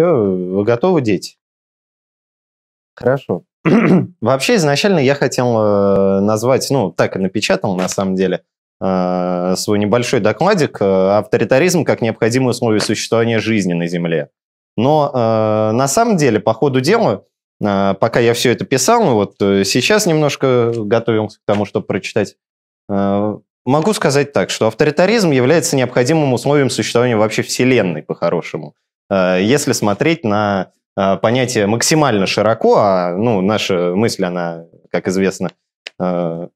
Все, вы готовы, дети? Хорошо. Вообще, изначально я хотел э, назвать, ну, так и напечатал, на самом деле, э, свой небольшой докладик э, «Авторитаризм как необходимое условие существования жизни на Земле». Но на самом деле, по ходу дела, пока я все это писал, ну, вот сейчас немножко готовимся к тому, чтобы прочитать, могу сказать так, что авторитаризм является необходимым условием существования вообще Вселенной, по-хорошему – Э, если смотреть на э, понятие максимально широко, а ну, наша мысль, она, как известно, э,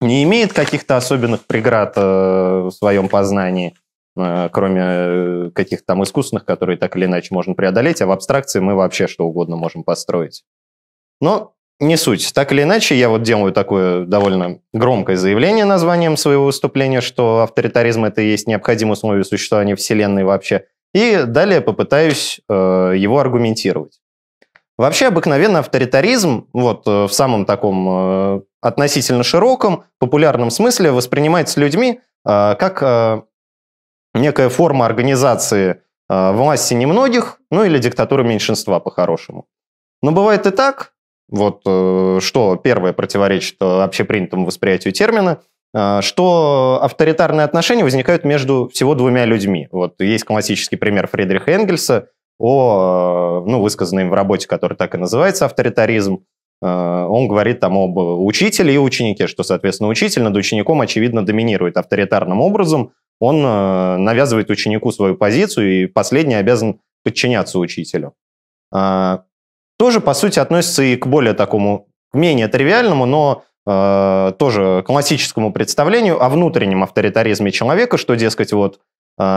не имеет каких-то особенных преград в своем познании, кроме каких-то там искусственных, которые так или иначе можно преодолеть, а в абстракции мы вообще что угодно можем построить. Но не суть. Так или иначе, я вот делаю такое довольно громкое заявление названием своего выступления, что авторитаризм – это и есть необходимое условие существования Вселенной вообще – и далее попытаюсь э, его аргументировать. Вообще обыкновенно авторитаризм, вот э, в самом таком э, относительно широком, популярном смысле, воспринимается людьми э, как э, некая форма организации э, власти немногих, ну или диктатуры меньшинства по-хорошему. Но бывает и так, вот э, что первое противоречит э, общепринятому восприятию термина – а, что авторитарные отношения возникают между всего двумя людьми. Вот есть классический пример Фридриха Энгельса о, э, ну, высказанный им в работе, который так и называется «Авторитаризм». А, он говорит там об учителе и ученике, что, соответственно, учитель над учеником, очевидно, доминирует авторитарным образом. Он э, навязывает ученику свою позицию, и последний обязан подчиняться учителю. А, тоже, по сути, относится и к более такому, к менее тривиальному, но Э, тоже классическому представлению о внутреннем авторитаризме человека, что, дескать, вот э,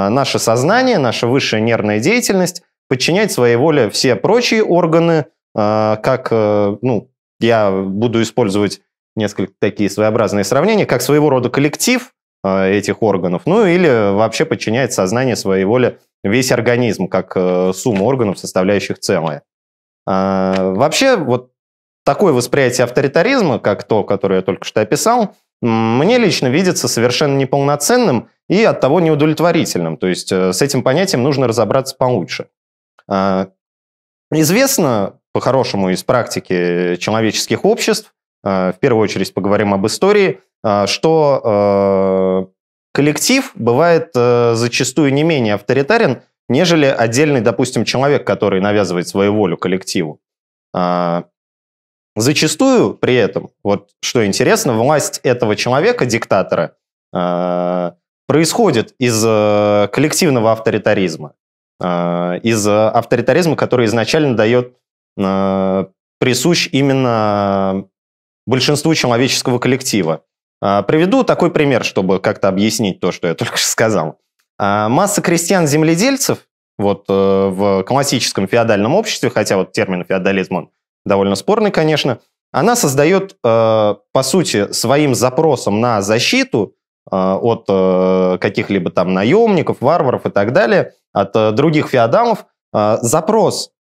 наше сознание, наша высшая нервная деятельность подчинять своей воле все прочие органы, э, как, ну, я буду использовать несколько такие своеобразные сравнения, как своего рода коллектив этих органов, ну или вообще подчиняет сознание своей воле весь организм, как сумма органов, составляющих целое. вообще, вот такое восприятие авторитаризма, как то, которое я только что описал, мне лично видится совершенно неполноценным и оттого неудовлетворительным. То есть э, с этим понятием нужно разобраться получше. А, известно, по-хорошему, из практики человеческих обществ, а, в первую очередь поговорим об истории, а, что э, коллектив бывает э, зачастую не менее авторитарен, нежели отдельный, допустим, человек, который навязывает свою волю коллективу. Зачастую при этом, вот что интересно, власть этого человека, диктатора, э, происходит из э, коллективного авторитаризма, э, из авторитаризма, который изначально дает присущ именно большинству человеческого коллектива. Приведу такой пример, чтобы как-то объяснить то, что я только что сказал. Масса крестьян-земледельцев вот в классическом феодальном обществе, хотя вот термин феодализм он довольно спорный, конечно, она создает, э, по сути, своим запросом на защиту э, от э, каких-либо там наемников, варваров и так далее, от других феодамов, запрос,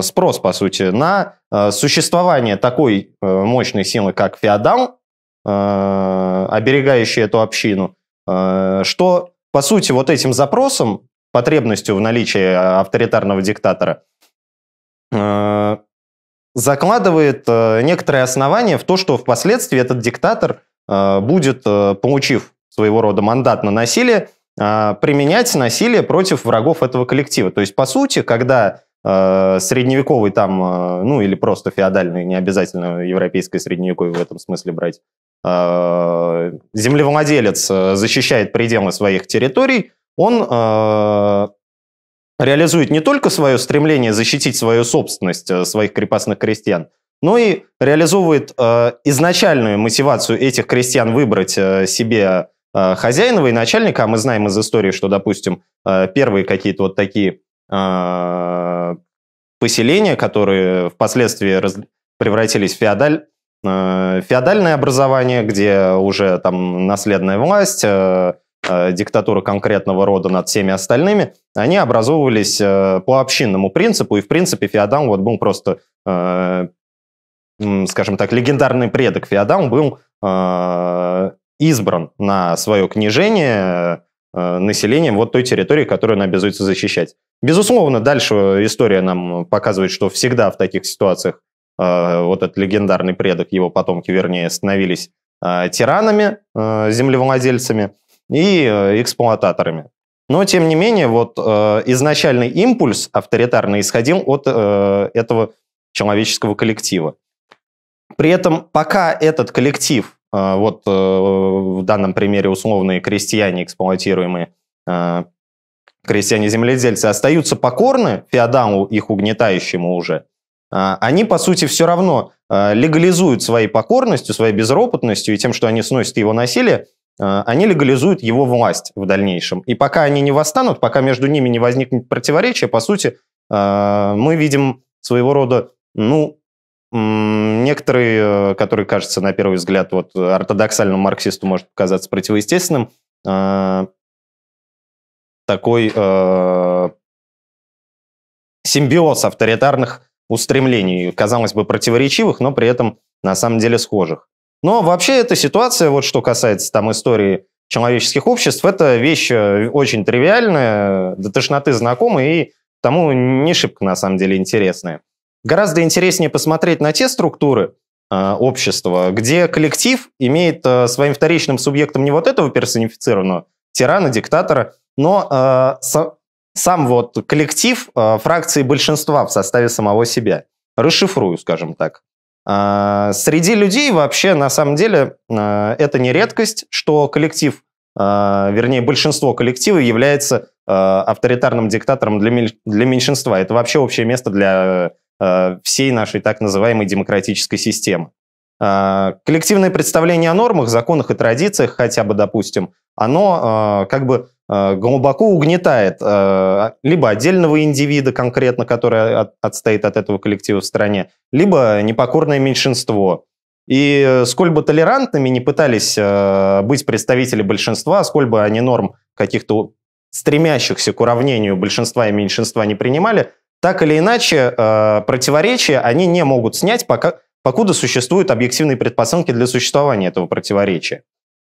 спрос, по сути, на существование такой мощной силы, как феодам, оберегающий эту общину, что, по сути, вот этим запросом, потребностью в наличии авторитарного диктатора, закладывает э, некоторые основания в то, что впоследствии этот диктатор э, будет, э, получив своего рода мандат на насилие, применять насилие против врагов этого коллектива. То есть, по сути, когда средневековый там, ну или просто феодальный, не обязательно европейское средневековье в этом смысле брать, землевладелец защищает пределы своих территорий, он реализует не только свое стремление защитить свою собственность э, своих крепостных крестьян, но и реализовывает э, изначальную мотивацию этих крестьян выбрать э, себе э, хозяиного и начальника. А мы знаем из истории, что, допустим, э, первые какие-то вот такие э, поселения, которые впоследствии раз, превратились в феодаль, э, феодальное образование, где уже там наследная власть, э, Э, диктатура конкретного рода над всеми остальными, они образовывались э, по общинному принципу, и, в принципе, Феодам вот был просто, э, скажем так, легендарный предок Феодам был избран на свое княжение населением вот той территории, которую он обязуется защищать. Безусловно, дальше история нам показывает, что всегда в таких ситуациях вот этот легендарный предок, его потомки, вернее, становились тиранами, землевладельцами – и э, эксплуататорами. Но, тем не менее, вот э, изначальный импульс авторитарный исходил от э, этого человеческого коллектива. При этом пока этот коллектив, э, вот э, в данном примере условные крестьяне, эксплуатируемые э, крестьяне-земледельцы, остаются покорны феодалу, их угнетающему уже, э, они, по сути, все равно э, легализуют своей покорностью, своей безропотностью и тем, что они сносят его насилие, Э, они легализуют его власть в дальнейшем. И пока они не восстанут, пока между ними не возникнет противоречие, по сути, э, мы видим своего рода, ну, некоторые, э, которые, кажется, на первый взгляд, вот ортодоксальному марксисту может показаться противоестественным, такой симбиоз авторитарных устремлений, казалось бы, противоречивых, но при этом на самом деле схожих. Но вообще эта ситуация, вот что касается там истории человеческих обществ, это вещь э, очень тривиальная, до тошноты знакомая и тому не шибко, на самом деле, интересная. Гораздо интереснее посмотреть на те структуры э, общества, где коллектив имеет э, своим вторичным субъектом не вот этого персонифицированного тирана, диктатора, но э, со, сам вот коллектив э, фракции большинства в составе самого себя. Расшифрую, скажем так. А, среди людей вообще, на самом деле, а, это не редкость, что коллектив, а, вернее, большинство коллектива является авторитарным диктатором для, меньшинства. Это вообще общее место для всей нашей так называемой демократической системы. Коллективное представление о нормах, законах и традициях, хотя бы, допустим, оно как бы Э, глубоко угнетает э, либо отдельного индивида конкретно, который отстоит от этого коллектива в стране, либо непокорное меньшинство. И сколь бы толерантными не пытались э, быть представители большинства, сколь бы они норм каких-то стремящихся к уравнению большинства и меньшинства не принимали, так или иначе противоречия они не могут снять, пока, покуда существуют объективные предпосылки для существования этого противоречия.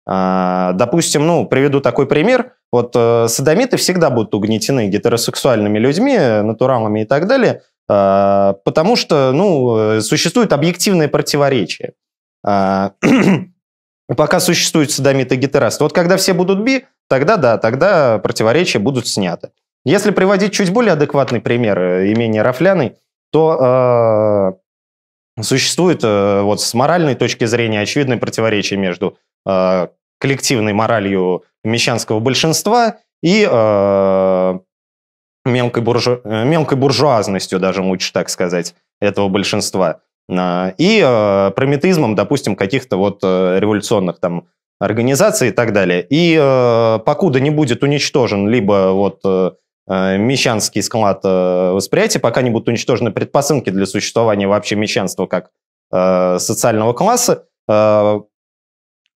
А, допустим, ну, приведу такой пример. Вот э, садомиты всегда будут угнетены гетеросексуальными людьми, э, натуралами и так далее, э, потому что, ну, существует объективное противоречие. Э, а, пока существуют садомиты и гетерасты. Вот когда все будут би, тогда да, тогда противоречия будут сняты. Если приводить чуть более адекватный пример, э, и менее рафляный, то Существует э, вот с моральной точки зрения очевидное противоречие между э, коллективной моралью мещанского большинства и э, мелкой, буржу... мелкой буржуазностью, даже лучше так сказать, этого большинства. А, и прометизмом, допустим, каких-то вот революционных там организаций и так далее. И покуда не будет уничтожен либо вот Э, мещанский склад э, восприятия, пока не будут уничтожены предпосылки для существования вообще мещанства как э, социального класса,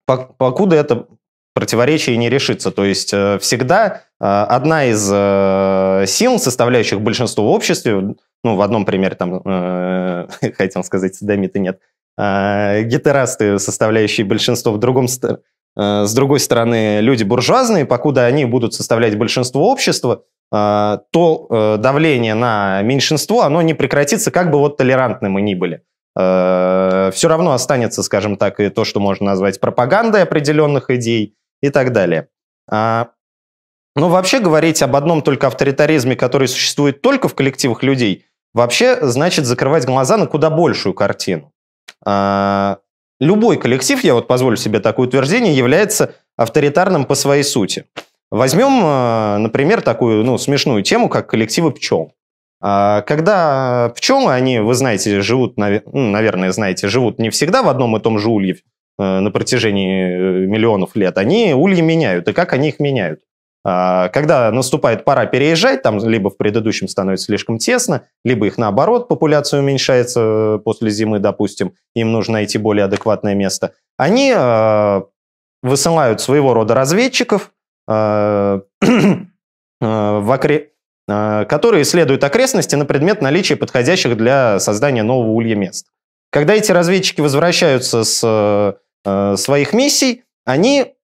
покуда это противоречие не решится. То есть всегда одна из сил, составляющих большинство в обществе, ну, в одном примере там, хотел сказать, садомиты нет, гетерасты, составляющие большинство в другом Э, с другой стороны, люди буржуазные, покуда они будут составлять большинство общества, э, то э, давление на меньшинство, оно не прекратится, как бы вот толерантны мы ни были. Все равно останется, скажем так, и то, что можно назвать пропагандой определенных идей и так далее. А, Но ну, вообще говорить об одном только авторитаризме, который существует только в коллективах людей, вообще значит закрывать глаза на куда большую картину. А, Любой коллектив, я вот позволю себе такое утверждение, является авторитарным по своей сути. Возьмем, э, например, такую ну, смешную тему, как коллективы пчел. А, когда пчелы, они, вы знаете, живут, ну, наверное, знаете, живут не всегда в одном и том же улье э, на протяжении э, миллионов лет, они ульи меняют. И как они их меняют? А, когда наступает пора переезжать, там либо в предыдущем становится слишком тесно, либо их наоборот, популяция уменьшается э, после зимы, допустим, им нужно найти более адекватное место, они э, высылают своего рода разведчиков, э, окре... которые исследуют окрестности на предмет наличия подходящих для создания нового улья мест. Когда эти разведчики возвращаются с своих миссий, они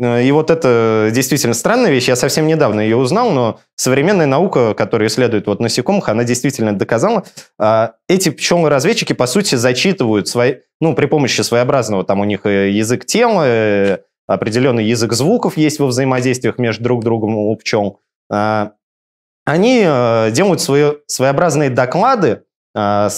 Э, и вот это действительно странная вещь. Я совсем недавно ее узнал, но современная наука, которая исследует вот насекомых, она действительно доказала, а, эти пчелы-разведчики, по сути, зачитывают свои, ну, при помощи своеобразного, там у них э, язык тела, э, определенный язык звуков есть во взаимодействиях между друг другом у пчел. А, они делают свои, своеобразные доклады, а,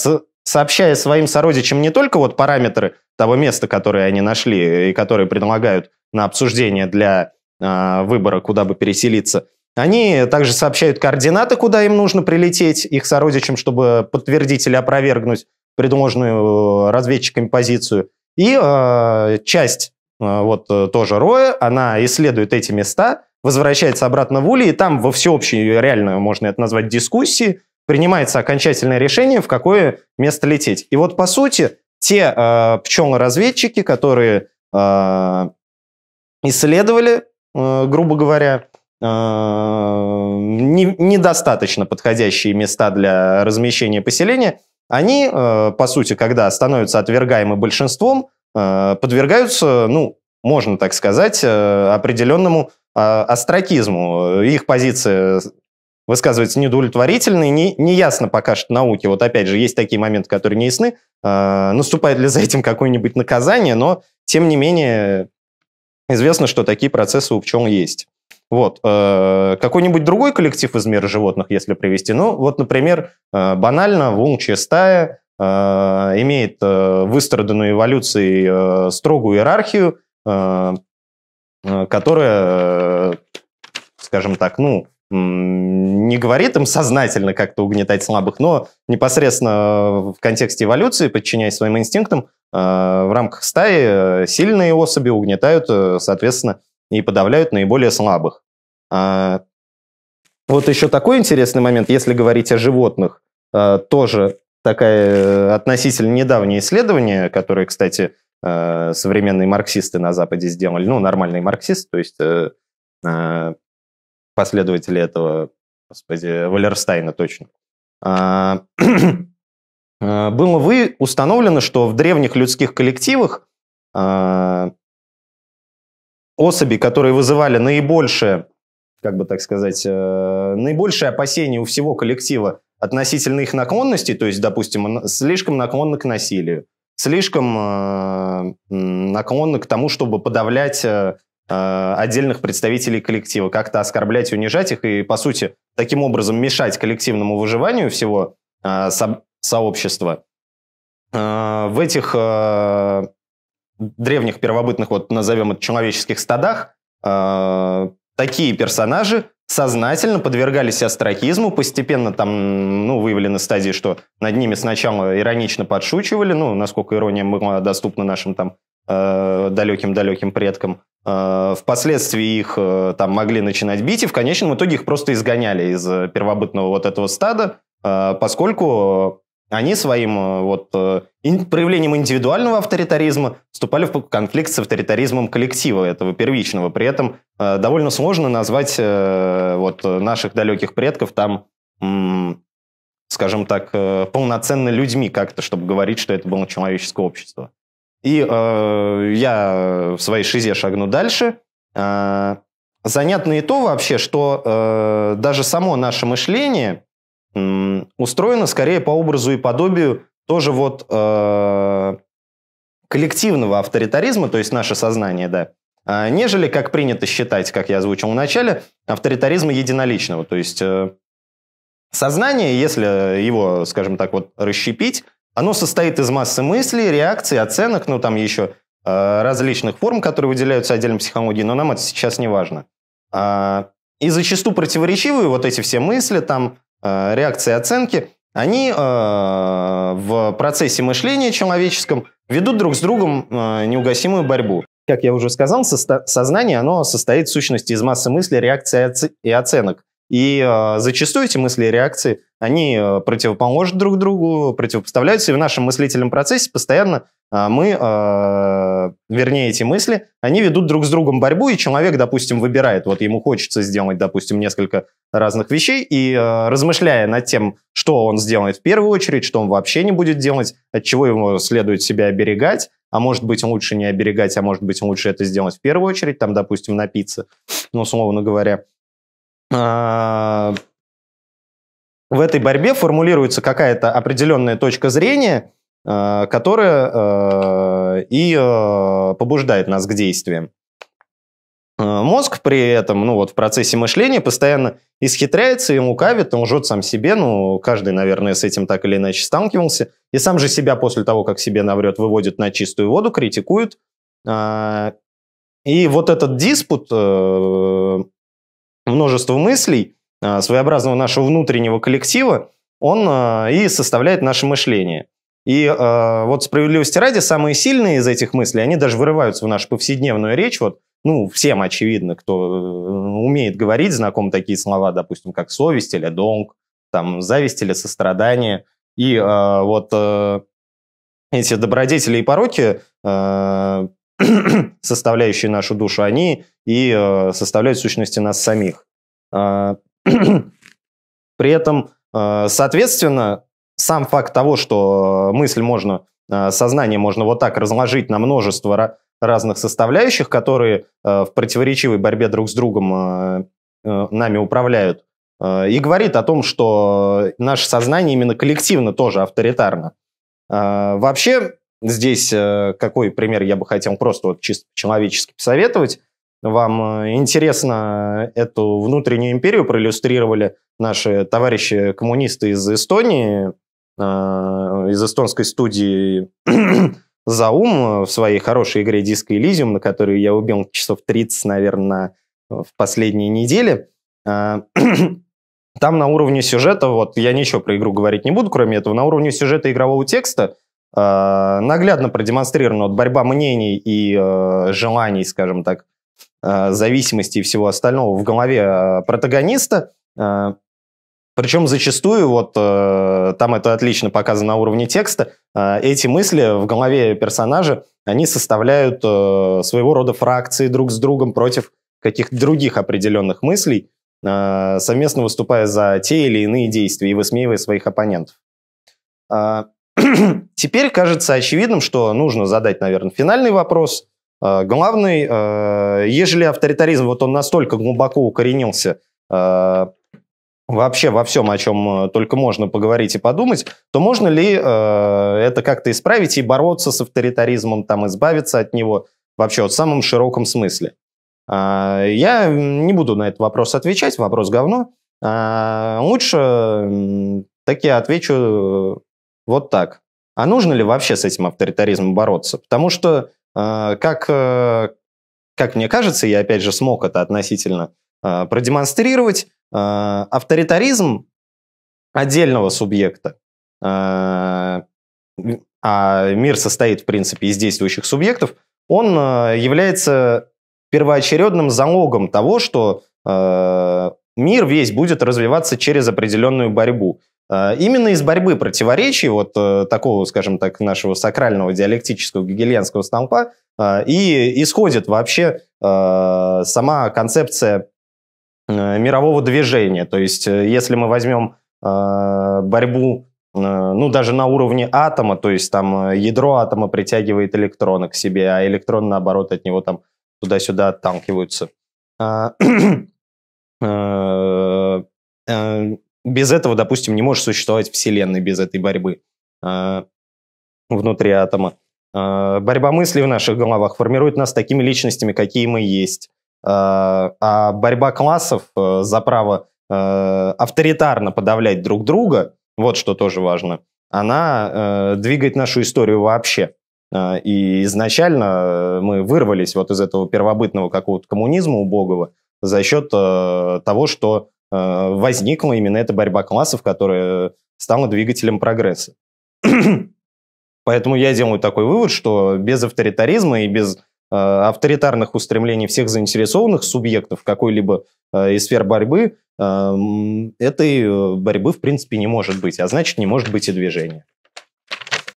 сообщая своим сородичам не только вот параметры того места, которое они нашли и которые предлагают на обсуждение для э, выбора, куда бы переселиться. Они также сообщают координаты, куда им нужно прилететь, их сородичам, чтобы подтвердить или опровергнуть предложенную э, разведчиками позицию. И а, а, э, часть э, вот тоже Роя, она исследует эти места, возвращается обратно в Ули, и там во всеобщей, реально можно это назвать, дискуссии, принимается окончательное решение, в какое место лететь. И вот, по сути, те э, пчелы-разведчики, которые э, исследовали, э, грубо говоря, э, недостаточно подходящие места для размещения поселения, они, э, по сути, когда становятся отвергаемы большинством, подвергаются, ну, можно так сказать, определенному астракизму. Их позиция высказывается неудовлетворительно и не, ясно, пока что науке. Вот опять же, есть такие моменты, которые не ясны. Наступает ли за этим какое-нибудь наказание, но, тем не менее, Известно, что такие процессы у пчел есть. Вот. Э, какой-нибудь другой коллектив из мира животных, если привести. Ну, вот, например, э, банально волчья стая э, имеет выстраданную эволюцией строгую иерархию, которая, скажем так, ну, не говорит им сознательно как-то угнетать слабых, но непосредственно в контексте эволюции, подчиняясь своим инстинктам, э, в рамках стаи э, сильные особи угнетают, э, соответственно, и подавляют наиболее слабых. А, вот еще такой интересный момент, если говорить о животных, тоже такое относительно недавнее исследование, которое, кстати, современные марксисты на Западе сделали, ну, нормальный марксист, то есть последователи этого, господи, Валерстайна точно. А, а, было вы установлено, что в древних людских коллективах а, особи, которые вызывали наибольшее, как бы так сказать, э, наибольшее опасение у всего коллектива относительно их наклонностей, то есть, допустим, слишком наклонны к насилию, слишком э, наклонны к тому, чтобы подавлять э, Э, отдельных представителей коллектива, как-то оскорблять и унижать их, и, по сути, таким образом мешать коллективному выживанию всего э, со- сообщества. Э, в этих древних первобытных, вот назовем это, человеческих стадах, такие персонажи сознательно подвергались астракизму, постепенно там, ну, выявлены стадии, что над ними сначала иронично подшучивали, ну, насколько ирония была доступна нашим там далеким-далеким предкам, Э, впоследствии их э, там могли начинать бить, и в конечном итоге их просто изгоняли из э, первобытного вот этого стада, поскольку они своим вот проявлением индивидуального авторитаризма вступали в конфликт с авторитаризмом коллектива этого первичного. При этом довольно сложно назвать вот наших далеких предков там, скажем так, полноценно людьми как-то, чтобы говорить, что это было человеческое общество. И э, я в своей шизе шагну дальше. Э, занятно и то вообще, что э, даже само наше мышление э, устроено скорее по образу и подобию тоже вот э, коллективного авторитаризма, то есть наше сознание, да, э, нежели, как принято считать, как я озвучил в начале, авторитаризма единоличного. То есть э, сознание, если его, скажем так, вот расщепить, оно состоит из массы мыслей, реакций, оценок, ну там еще э, различных форм, которые выделяются отдельно психологии, но нам это сейчас не важно. А, и зачастую противоречивые вот эти все мысли, там э, реакции, оценки, они э, в процессе мышления человеческом ведут друг с другом э, неугасимую борьбу. Как я уже сказал, сознание оно состоит в сущности из массы мыслей, реакций и оценок. И э, зачастую эти мысли и реакции, они э, противоположны друг другу, противопоставляются, и в нашем мыслительном процессе постоянно э, мы, э, вернее, эти мысли, они ведут друг с другом борьбу, и человек, допустим, выбирает, вот ему хочется сделать, допустим, несколько разных вещей, и э, размышляя над тем, что он сделает в первую очередь, что он вообще не будет делать, от чего ему следует себя оберегать, а может быть лучше не оберегать, а может быть лучше это сделать в первую очередь, там, допустим, напиться, ну, условно говоря, а, в этой борьбе формулируется какая-то определенная точка зрения, а, которая а, и побуждает нас к действиям. Мозг при этом, ну вот в процессе мышления постоянно исхитряется, ему кавит, он лжет сам себе, ну каждый, наверное, с этим так или иначе сталкивался, и сам же себя после того, как себе наврет, выводит на чистую воду, критикует. И вот этот диспут э, множество мыслей, а, своеобразного нашего внутреннего коллектива, он а, и составляет наше мышление. И э, вот справедливости ради, самые сильные из этих мыслей, они даже вырываются в нашу повседневную речь. Вот, ну, всем очевидно, кто э, умеет говорить, знаком такие слова, допустим, как совесть или донг, там, зависть или сострадание. И э, вот э, эти добродетели и пороки э, составляющие нашу душу, они и э, составляют сущности нас самих. А, при этом, э, соответственно, сам факт того, что э, мысль можно, э, сознание можно вот так разложить на множество разных составляющих, которые э, в противоречивой борьбе друг с другом э, э, нами управляют, и говорит о том, что наше сознание именно коллективно тоже авторитарно. А, вообще, Здесь э, какой пример я бы хотел просто вот чисто человечески посоветовать. Вам э, интересно э, эту внутреннюю империю проиллюстрировали наши товарищи коммунисты из Эстонии, из эстонской студии Заум в своей хорошей игре «Диско Элизиум», на которую я убил часов 30, наверное, в последние недели. Там на уровне сюжета, вот я ничего про игру говорить не буду, кроме этого, на уровне сюжета игрового текста – Э, наглядно продемонстрирована вот борьба мнений и э, желаний, скажем так, э, зависимости и всего остального в голове э, протагониста. Э, причем зачастую, вот э, там это отлично показано на уровне текста, э, эти мысли в голове персонажа, они составляют э, своего рода фракции друг с другом против каких-то других определенных мыслей, э, совместно выступая за те или иные действия и высмеивая своих оппонентов. Э, Теперь кажется очевидным, что нужно задать, наверное, финальный вопрос. А, главный, а, ежели авторитаризм, вот он настолько глубоко укоренился а, вообще во всем, о чем только можно поговорить и подумать, то можно ли это как-то исправить и бороться с авторитаризмом, там, избавиться от него вообще в самом широком смысле? Я не буду на этот вопрос отвечать, вопрос говно. Лучше так я отвечу вот так. А нужно ли вообще с этим авторитаризмом бороться? Потому что, э, как, э, как мне кажется, я опять же смог это относительно э, продемонстрировать, э, авторитаризм отдельного субъекта, э, а мир состоит, в принципе, из действующих субъектов, он э, является первоочередным залогом того, что э, мир весь будет развиваться через определенную борьбу. А, именно из борьбы противоречий, вот э, такого, скажем так, нашего сакрального диалектического гегельянского столпа, а, и исходит вообще а, сама концепция э, мирового движения. То есть, э, если мы возьмем борьбу ну, даже на уровне атома, то есть там ядро атома притягивает электроны к себе, а электрон, наоборот, от него там туда-сюда отталкиваются. без этого, допустим, не может существовать Вселенная без этой борьбы э, внутри атома. Э, борьба мыслей в наших головах формирует нас такими личностями, какие мы есть. Э, а борьба классов э, за право э, авторитарно подавлять друг друга, вот что тоже важно, она э, двигает нашу историю вообще. Э, и изначально э, мы вырвались вот из этого первобытного какого-то коммунизма убогого за счет э, того, что Э, возникла именно эта борьба классов, которая стала двигателем прогресса. Поэтому я делаю такой вывод, что без авторитаризма и без э, авторитарных устремлений всех заинтересованных субъектов какой-либо э, из сфер борьбы этой борьбы в принципе не может быть, а значит не может быть и движения.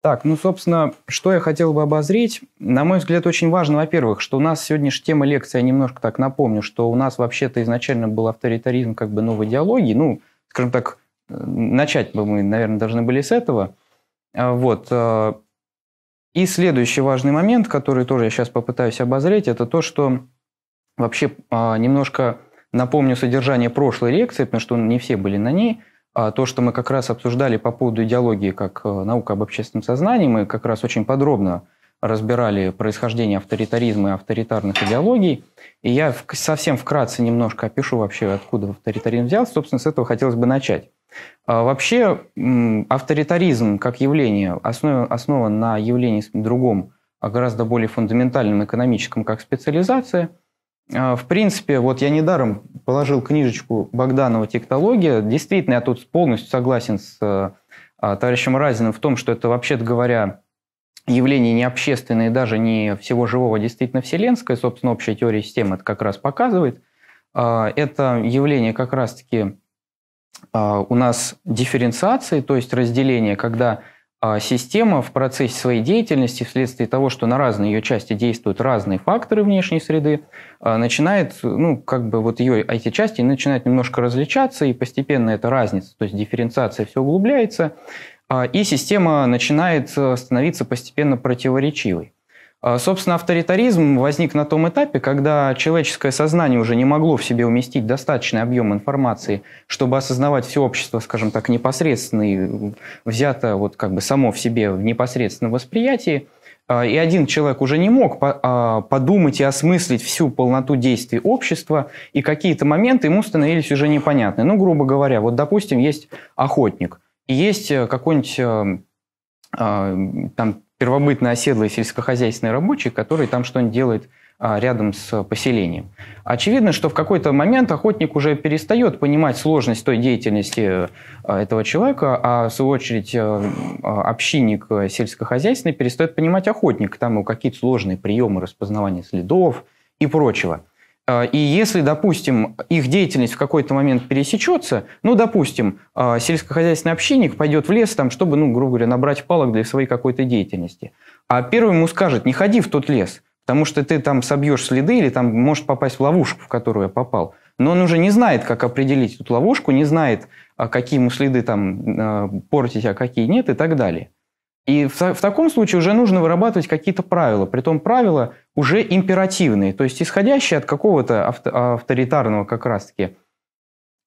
Так, ну, собственно, что я хотел бы обозреть, На мой взгляд, очень важно, во-первых, что у нас сегодняшняя тема лекции, я немножко так напомню, что у нас вообще-то изначально был авторитаризм как бы новой идеологии, ну, скажем так, э, начать бы мы, наверное, должны были с этого. А, вот. Э, и следующий важный момент, который тоже я сейчас попытаюсь обозреть, это то, что вообще а, немножко напомню содержание прошлой лекции, потому что не все были на ней – а то, что мы как раз обсуждали по поводу идеологии как э, наука об общественном сознании, мы как раз очень подробно разбирали происхождение авторитаризма и авторитарных идеологий. И я совсем вкратце немножко опишу вообще, откуда авторитаризм взялся. Собственно, с этого хотелось бы начать. А вообще авторитаризм как явление основ, основан на явлении другом, а гораздо более фундаментальном экономическом, как специализация – а, в принципе, вот я недаром положил книжечку Богданова «Тектология». Действительно, я тут полностью согласен с э, а, товарищем Разиным в том, что это, вообще-то говоря, явление не общественное, даже не всего живого, а действительно вселенское. Собственно, общая теория системы это как раз показывает. Это явление как раз-таки у нас дифференциации, то есть разделение, когда а, система в процессе своей деятельности, вследствие того, что на разные ее части действуют разные факторы внешней среды, а, начинает, ну, как бы вот ее эти части начинают немножко различаться, и постепенно эта разница, то есть дифференциация все углубляется, а, и система начинает э, становиться постепенно противоречивой. А, собственно, авторитаризм возник на том этапе, когда человеческое сознание уже не могло в себе уместить достаточный объем информации, чтобы осознавать все общество, скажем так, непосредственно и взято вот как бы само в себе в непосредственном восприятии. А, и один человек уже не мог а, подумать и осмыслить всю полноту действий общества, и какие-то моменты ему становились уже непонятны. Ну, грубо говоря, вот, допустим, есть охотник, и есть э, какой-нибудь э, э, там первобытный оседлый сельскохозяйственный рабочий, который там что-нибудь делает а, рядом с поселением. Очевидно, что в какой-то момент охотник уже перестает понимать сложность той деятельности а, этого человека, а в свою очередь э, а, общинник э, сельскохозяйственный перестает понимать охотника, там у какие-то сложные приемы распознавания следов и прочего. А, и если, допустим, их деятельность в какой-то момент пересечется, ну, допустим, а, сельскохозяйственный общинник пойдет в лес, там, чтобы, ну, грубо говоря, набрать палок для своей какой-то деятельности. А первый ему скажет, не ходи в тот лес, потому что ты там собьешь следы или там можешь попасть в ловушку, в которую я попал. Но он уже не знает, как определить эту ловушку, не знает, а, какие ему следы там портить, а какие нет и так далее. И в, в таком случае уже нужно вырабатывать какие-то правила. Притом правила, уже императивные, то есть исходящие от какого-то авторитарного как раз-таки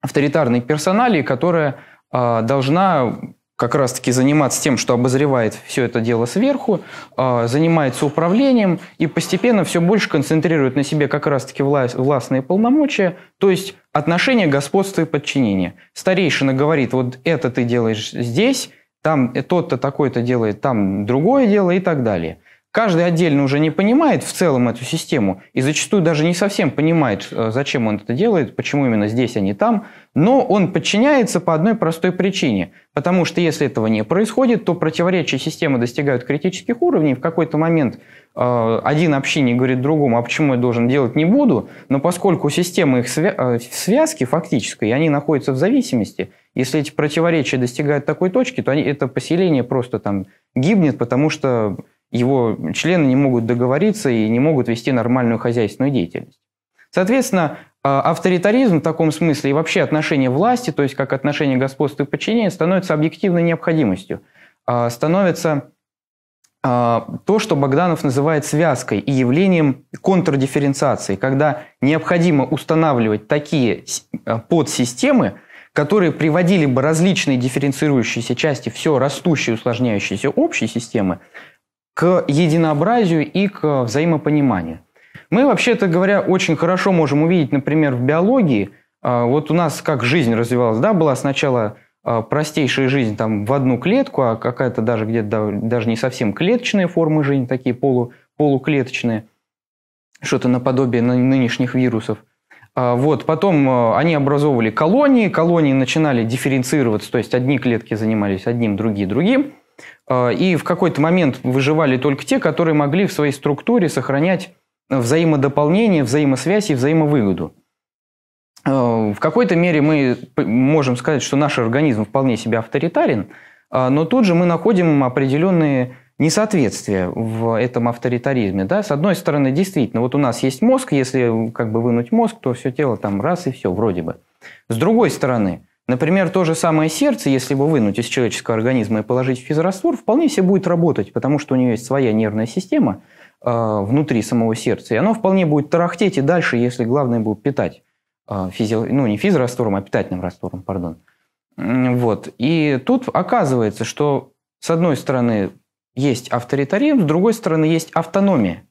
авторитарной персоналии, которая а, должна как раз-таки заниматься тем, что обозревает все это дело сверху, а, занимается управлением и постепенно все больше концентрирует на себе как раз-таки вла- властные полномочия, то есть отношения господства и подчинения. Старейшина говорит, вот это ты делаешь здесь, там э, тот-то такой-то делает, там другое дело и так далее. Каждый отдельно уже не понимает в целом эту систему и зачастую даже не совсем понимает, э, зачем он это делает, почему именно здесь, а не там, но он подчиняется по одной простой причине, потому что если этого не происходит, то противоречия системы достигают критических уровней, в какой-то момент э, один общинник говорит другому, а почему я должен делать не буду, но поскольку система их свя э, связки фактической, они находятся в зависимости, если эти противоречия достигают такой точки, то они, это поселение просто там гибнет, потому что его члены не могут договориться и не могут вести нормальную хозяйственную деятельность. Соответственно, а, авторитаризм в таком смысле и вообще отношение власти, то есть как отношение господства и подчинения, становится объективной необходимостью. А, становится а, то, что Богданов называет связкой и явлением контрдифференциации, когда необходимо устанавливать такие подсистемы, которые приводили бы различные дифференцирующиеся части все растущей и усложняющейся общей системы к единообразию и к взаимопониманию. Мы, вообще-то говоря, очень хорошо можем увидеть, например, в биологии, а, вот у нас как жизнь развивалась, да, была сначала а, простейшая жизнь там в одну клетку, а какая-то даже где-то даже не совсем клеточные формы жизни, такие полу, полуклеточные, что-то наподобие нынешних вирусов. А, вот, потом они образовывали колонии, колонии начинали дифференцироваться, то есть одни клетки занимались одним, другие другим. Э, и в какой-то момент выживали только те, которые могли в своей структуре сохранять э, взаимодополнение, взаимосвязь и взаимовыгоду. Э, в какой-то мере мы можем сказать, что наш организм вполне себе авторитарен, но тут же мы находим определенные несоответствия в этом авторитаризме. Да? С одной стороны, действительно, вот у нас есть мозг, если как бы вынуть мозг, то все тело там раз и все, вроде бы. С другой стороны, Например, то же самое сердце, если его вынуть из человеческого организма и положить в физраствор, вполне себе будет работать, потому что у нее есть своя нервная система э, внутри самого сердца, и оно вполне будет тарахтеть и дальше, если главное будет питать, э, физи... ну не физраствором, а питательным раствором, пардон. Вот. И тут оказывается, что с одной стороны есть авторитаризм, с другой стороны есть автономия.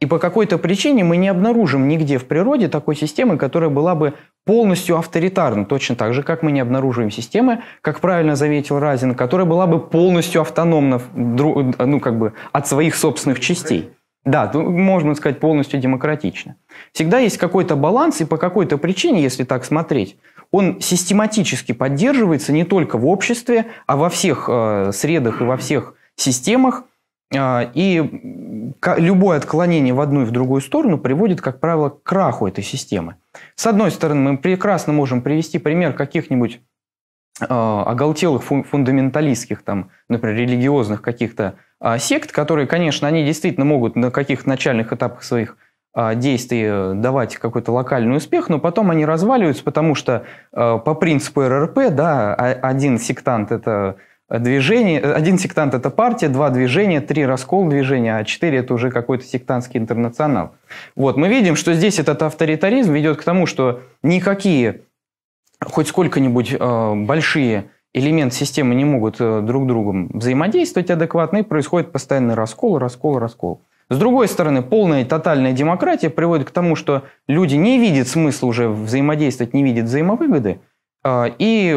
И по какой-то причине мы не обнаружим нигде в природе такой системы, которая была бы полностью авторитарна, точно так же, как мы не обнаруживаем системы, как правильно заметил Разин, которая была бы полностью автономна ну, как бы, от своих собственных частей. Да, ну, можно сказать, полностью демократично. Всегда есть какой-то баланс, и по какой-то причине, если так смотреть, он систематически поддерживается не только в обществе, а во всех э, средах и во всех системах, а, и любое отклонение в одну и в другую сторону приводит, как правило, к краху этой системы. С одной стороны, мы прекрасно можем привести пример каких-нибудь а, оголтелых фундаменталистских, там, например, религиозных каких-то а, сект, которые, конечно, они действительно могут на каких-то начальных этапах своих действий э, давать какой-то локальный успех, но потом они разваливаются, потому что по принципу РРП, да, один сектант – это движение Один сектант – это партия, два движения, три – раскол движения, а четыре – это уже какой-то сектантский интернационал. Вот, мы видим, что здесь этот авторитаризм ведет к тому, что никакие хоть сколько-нибудь э, большие элементы системы не могут э, друг другом взаимодействовать адекватно, и происходит постоянный раскол, раскол, раскол. С другой стороны, полная тотальная демократия приводит к тому, что люди не видят смысла уже взаимодействовать, не видят взаимовыгоды – а, и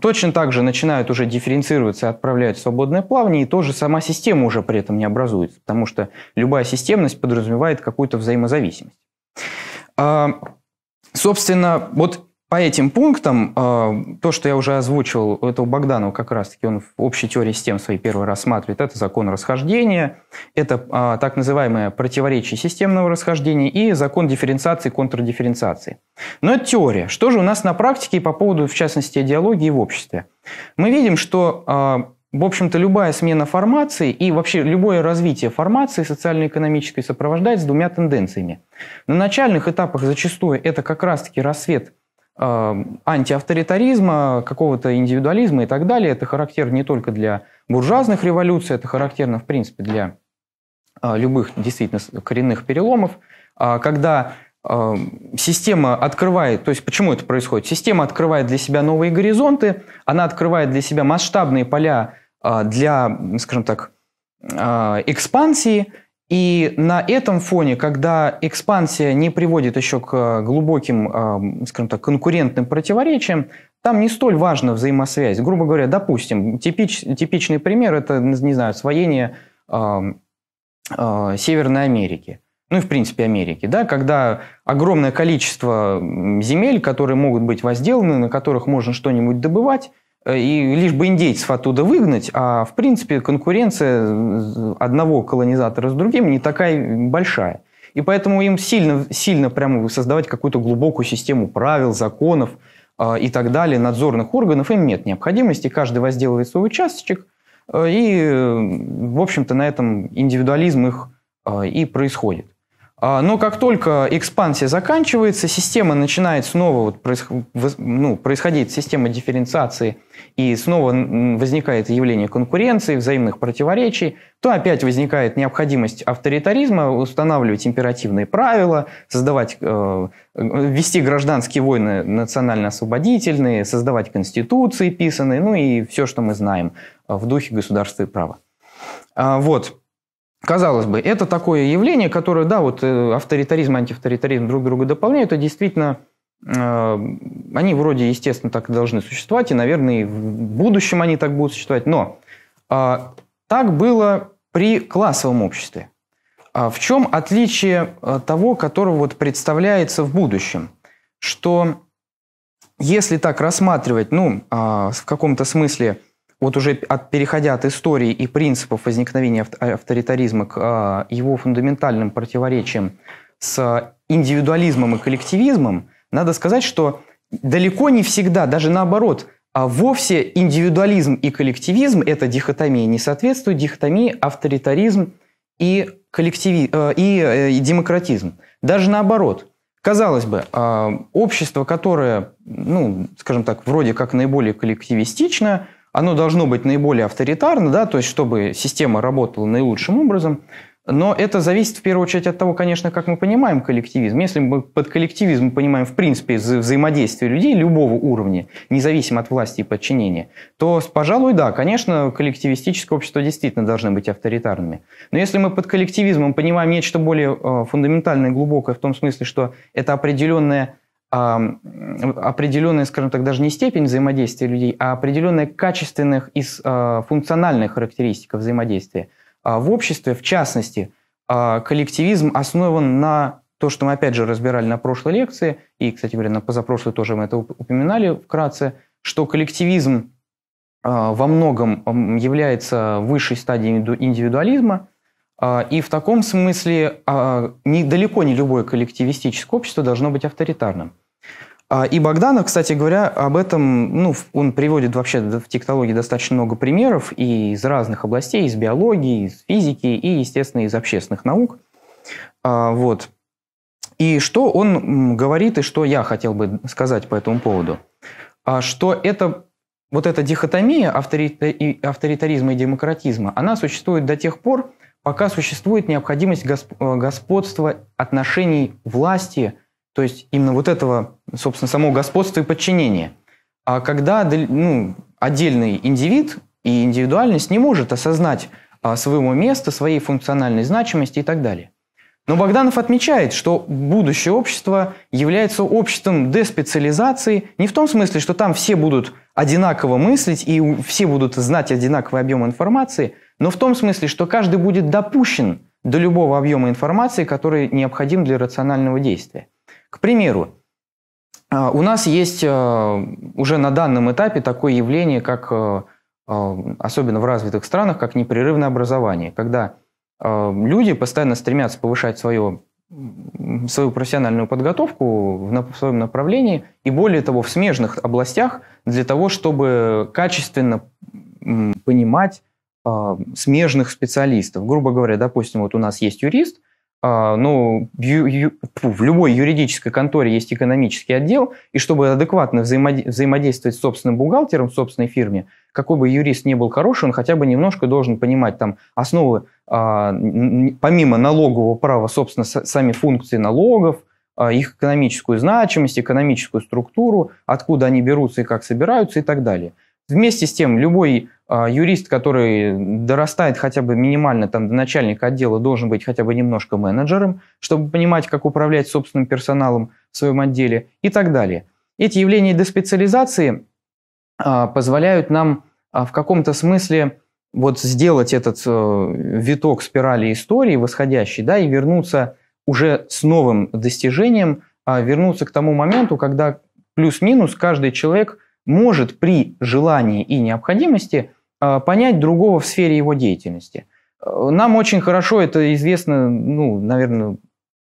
точно так же начинают уже дифференцироваться и отправлять в свободное плавание, и тоже сама система уже при этом не образуется, потому что любая системность подразумевает какую-то взаимозависимость. А, собственно, вот по этим пунктам, а, то, что я уже озвучил, это у Богданова как раз-таки, он в общей теории систем своей первой рассматривает, это закон расхождения, это а, так называемое противоречие системного расхождения и закон дифференциации и контрдифференциации. Но это теория. Что же у нас на практике по поводу, в частности, идеологии в обществе? Мы видим, что а, в общем-то, любая смена формации и вообще любое развитие формации социально-экономической сопровождается двумя тенденциями. На начальных этапах зачастую это как раз-таки рассвет антиавторитаризма, какого-то индивидуализма и так далее. Это характерно не только для буржуазных революций, это характерно, в принципе, для а, любых действительно коренных переломов, а когда система открывает, то есть почему это происходит? Система открывает для себя новые горизонты, она открывает для себя масштабные поля а, для, скажем так, экспансии – и на этом фоне, когда экспансия не приводит еще к э, глубоким, э, скажем так, конкурентным противоречиям, там не столь важна взаимосвязь. Грубо говоря, допустим, типич, типичный пример – это, не знаю, освоение э, э, Северной Америки. Ну и, в принципе, Америки, да, когда огромное количество земель, которые могут быть возделаны, на которых можно что-нибудь добывать – Э, и лишь бы индейцев оттуда выгнать, а в принципе конкуренция э, одного колонизатора с другим не такая большая. И поэтому им сильно, сильно прямо создавать какую-то глубокую систему правил, законов э, и так далее, надзорных органов им нет необходимости. Каждый возделывает свой участочек, э, и, э, в общем-то, на этом индивидуализм их э, и происходит. А, но как только экспансия заканчивается, система начинает снова вот происх... ну, происходить система дифференциации, и снова возникает явление конкуренции, взаимных противоречий, то опять возникает необходимость авторитаризма устанавливать императивные правила, создавать, э, вести гражданские войны национально-освободительные, создавать конституции писанные, ну и все, что мы знаем в духе государства и права. А, вот. Казалось бы, это такое явление, которое, да, вот э, авторитаризм, антиавторитаризм друг друга дополняют, это действительно э, они вроде, естественно, так и должны существовать, и, наверное, и в будущем они так будут существовать. Но а, так было при классовом обществе. А в чем отличие э, того, которого вот представляется в будущем? Что если так рассматривать, ну, а, в каком-то смысле – вот уже от, переходя от истории и принципов возникновения авторитаризма к а, его фундаментальным противоречиям с индивидуализмом и коллективизмом, надо сказать, что далеко не всегда, даже наоборот, а вовсе индивидуализм и коллективизм – это дихотомия, не соответствует дихотомии авторитаризм и, коллективи... Э, э, и демократизм. Даже наоборот – Казалось бы, а, общество, которое, ну, скажем так, вроде как наиболее коллективистично, оно должно быть наиболее авторитарно, да, то есть чтобы система работала наилучшим образом. Но это зависит в первую очередь от того, конечно, как мы понимаем коллективизм. Если мы под коллективизм понимаем, в принципе, вза взаимодействие людей любого уровня, независимо от власти и подчинения, то, пожалуй, да, конечно, коллективистическое общество действительно должны быть авторитарными. Но если мы под коллективизмом понимаем нечто более э, фундаментальное, глубокое, в том смысле, что это определенная определенная, скажем так, даже не степень взаимодействия людей, а определенная качественных и а, функциональных характеристик взаимодействия. А в обществе, в частности, а, коллективизм основан на то, что мы опять же разбирали на прошлой лекции, и, кстати говоря, на позапрошлой тоже мы это упоминали вкратце, что коллективизм во многом является высшей стадией индивидуализма, и в таком смысле далеко не любое коллективистическое общество должно быть авторитарным. А, и Богданов, кстати говоря, об этом, ну, он приводит вообще в тектологии достаточно много примеров и из разных областей, из биологии, из физики и, естественно, из общественных наук. А, вот. И что он говорит, и что я хотел бы сказать по этому поводу? А, что это, вот эта дихотомия авторитаризма и демократизма, она существует до тех пор, пока существует необходимость э, господства отношений власти – то есть именно вот этого, собственно, самого господства и подчинения. А когда ну, отдельный индивид и индивидуальность не может осознать а, своего места, своей функциональной значимости и так далее. Но Богданов отмечает, что будущее общество является обществом деспециализации не в том смысле, что там все будут одинаково мыслить и все будут знать одинаковый объем информации, но в том смысле, что каждый будет допущен до любого объема информации, который необходим для рационального действия. К примеру, а, у нас есть а, уже на данном этапе такое явление, как а, особенно в развитых странах, как непрерывное образование, когда люди постоянно стремятся повышать свое, свою профессиональную подготовку в, в своем направлении и более того в смежных областях для того, чтобы качественно понимать смежных специалистов. Грубо говоря, допустим, вот у нас есть юрист, а, ну, в любой юридической конторе есть экономический отдел, и чтобы адекватно взаимодействовать с собственным бухгалтером, в собственной фирме, какой бы юрист ни был хороший, он хотя бы немножко должен понимать там основы, а, помимо налогового права, собственно, сами функции налогов, а, их экономическую значимость, экономическую структуру, откуда они берутся и как собираются и так далее. Вместе с тем, любой а, юрист, который дорастает хотя бы минимально там, до начальника отдела, должен быть хотя бы немножко менеджером, чтобы понимать, как управлять собственным персоналом в своем отделе и так далее. Эти явления деспециализации а, позволяют нам а, в каком-то смысле вот сделать этот э, виток спирали истории восходящий, да, и вернуться уже с новым достижением, э, вернуться к тому моменту, когда плюс-минус каждый человек – может при желании и необходимости а, понять другого в сфере его деятельности. Э, нам очень хорошо это известно, ну, наверное, в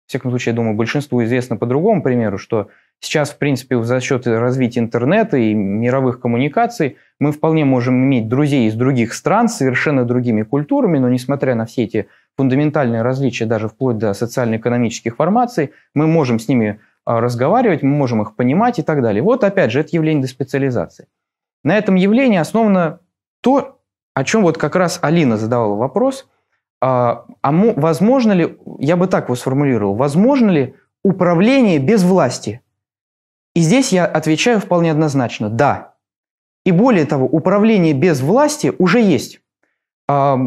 всяком случае, я думаю, большинству известно по другому примеру, что сейчас, в принципе, за счет развития интернета и мировых коммуникаций мы вполне можем иметь друзей из других стран с совершенно другими культурами, но несмотря на все эти фундаментальные различия, даже вплоть до социально-экономических формаций, мы можем с ними а, разговаривать, мы можем их понимать и так далее. Вот опять же, это явление деспециализации. На этом явлении основано то, о чем вот как раз Алина задавала вопрос, а, а возможно ли, я бы так его сформулировал, возможно ли управление без власти? И здесь я отвечаю вполне однозначно – да. И более того, управление без власти уже есть. А,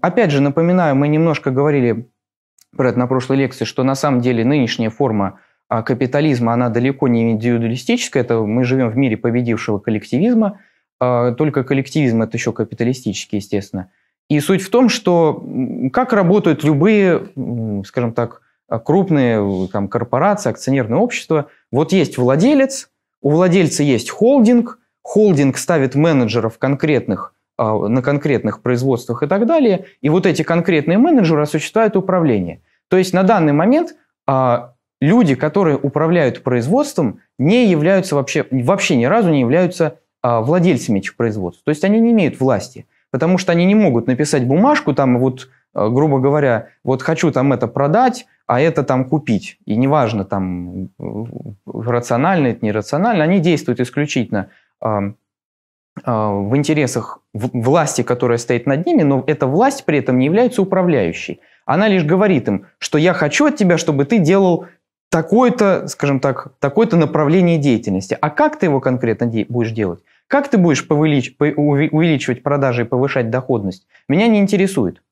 опять же, напоминаю, мы немножко говорили про это на прошлой лекции, что на самом деле нынешняя форма – а капитализма, она далеко не индивидуалистическая, это мы живем в мире победившего коллективизма, а только коллективизм это еще капиталистический, естественно. И суть в том, что как работают любые, скажем так, крупные э, там, корпорации, акционерные общества. Вот есть владелец, у владельца есть холдинг, холдинг ставит менеджеров конкретных а, на конкретных производствах и так далее. И вот эти конкретные менеджеры осуществляют управление. То есть на данный момент люди, которые управляют производством, не являются вообще, вообще ни разу не являются а, владельцами этих производств. То есть они не имеют власти, потому что они не могут написать бумажку там вот, а, грубо говоря, вот хочу там это продать, а это там купить. И неважно там рационально это, нерационально, они действуют исключительно а, а в интересах власти, которая стоит над ними, но эта власть при этом не является управляющей. Она лишь говорит им, что я хочу от тебя, чтобы ты делал такое-то, скажем так, такое-то направление деятельности. А как ты его конкретно де- будешь делать? Как ты будешь повелич- по- увеличивать продажи и повышать доходность? Меня не интересует.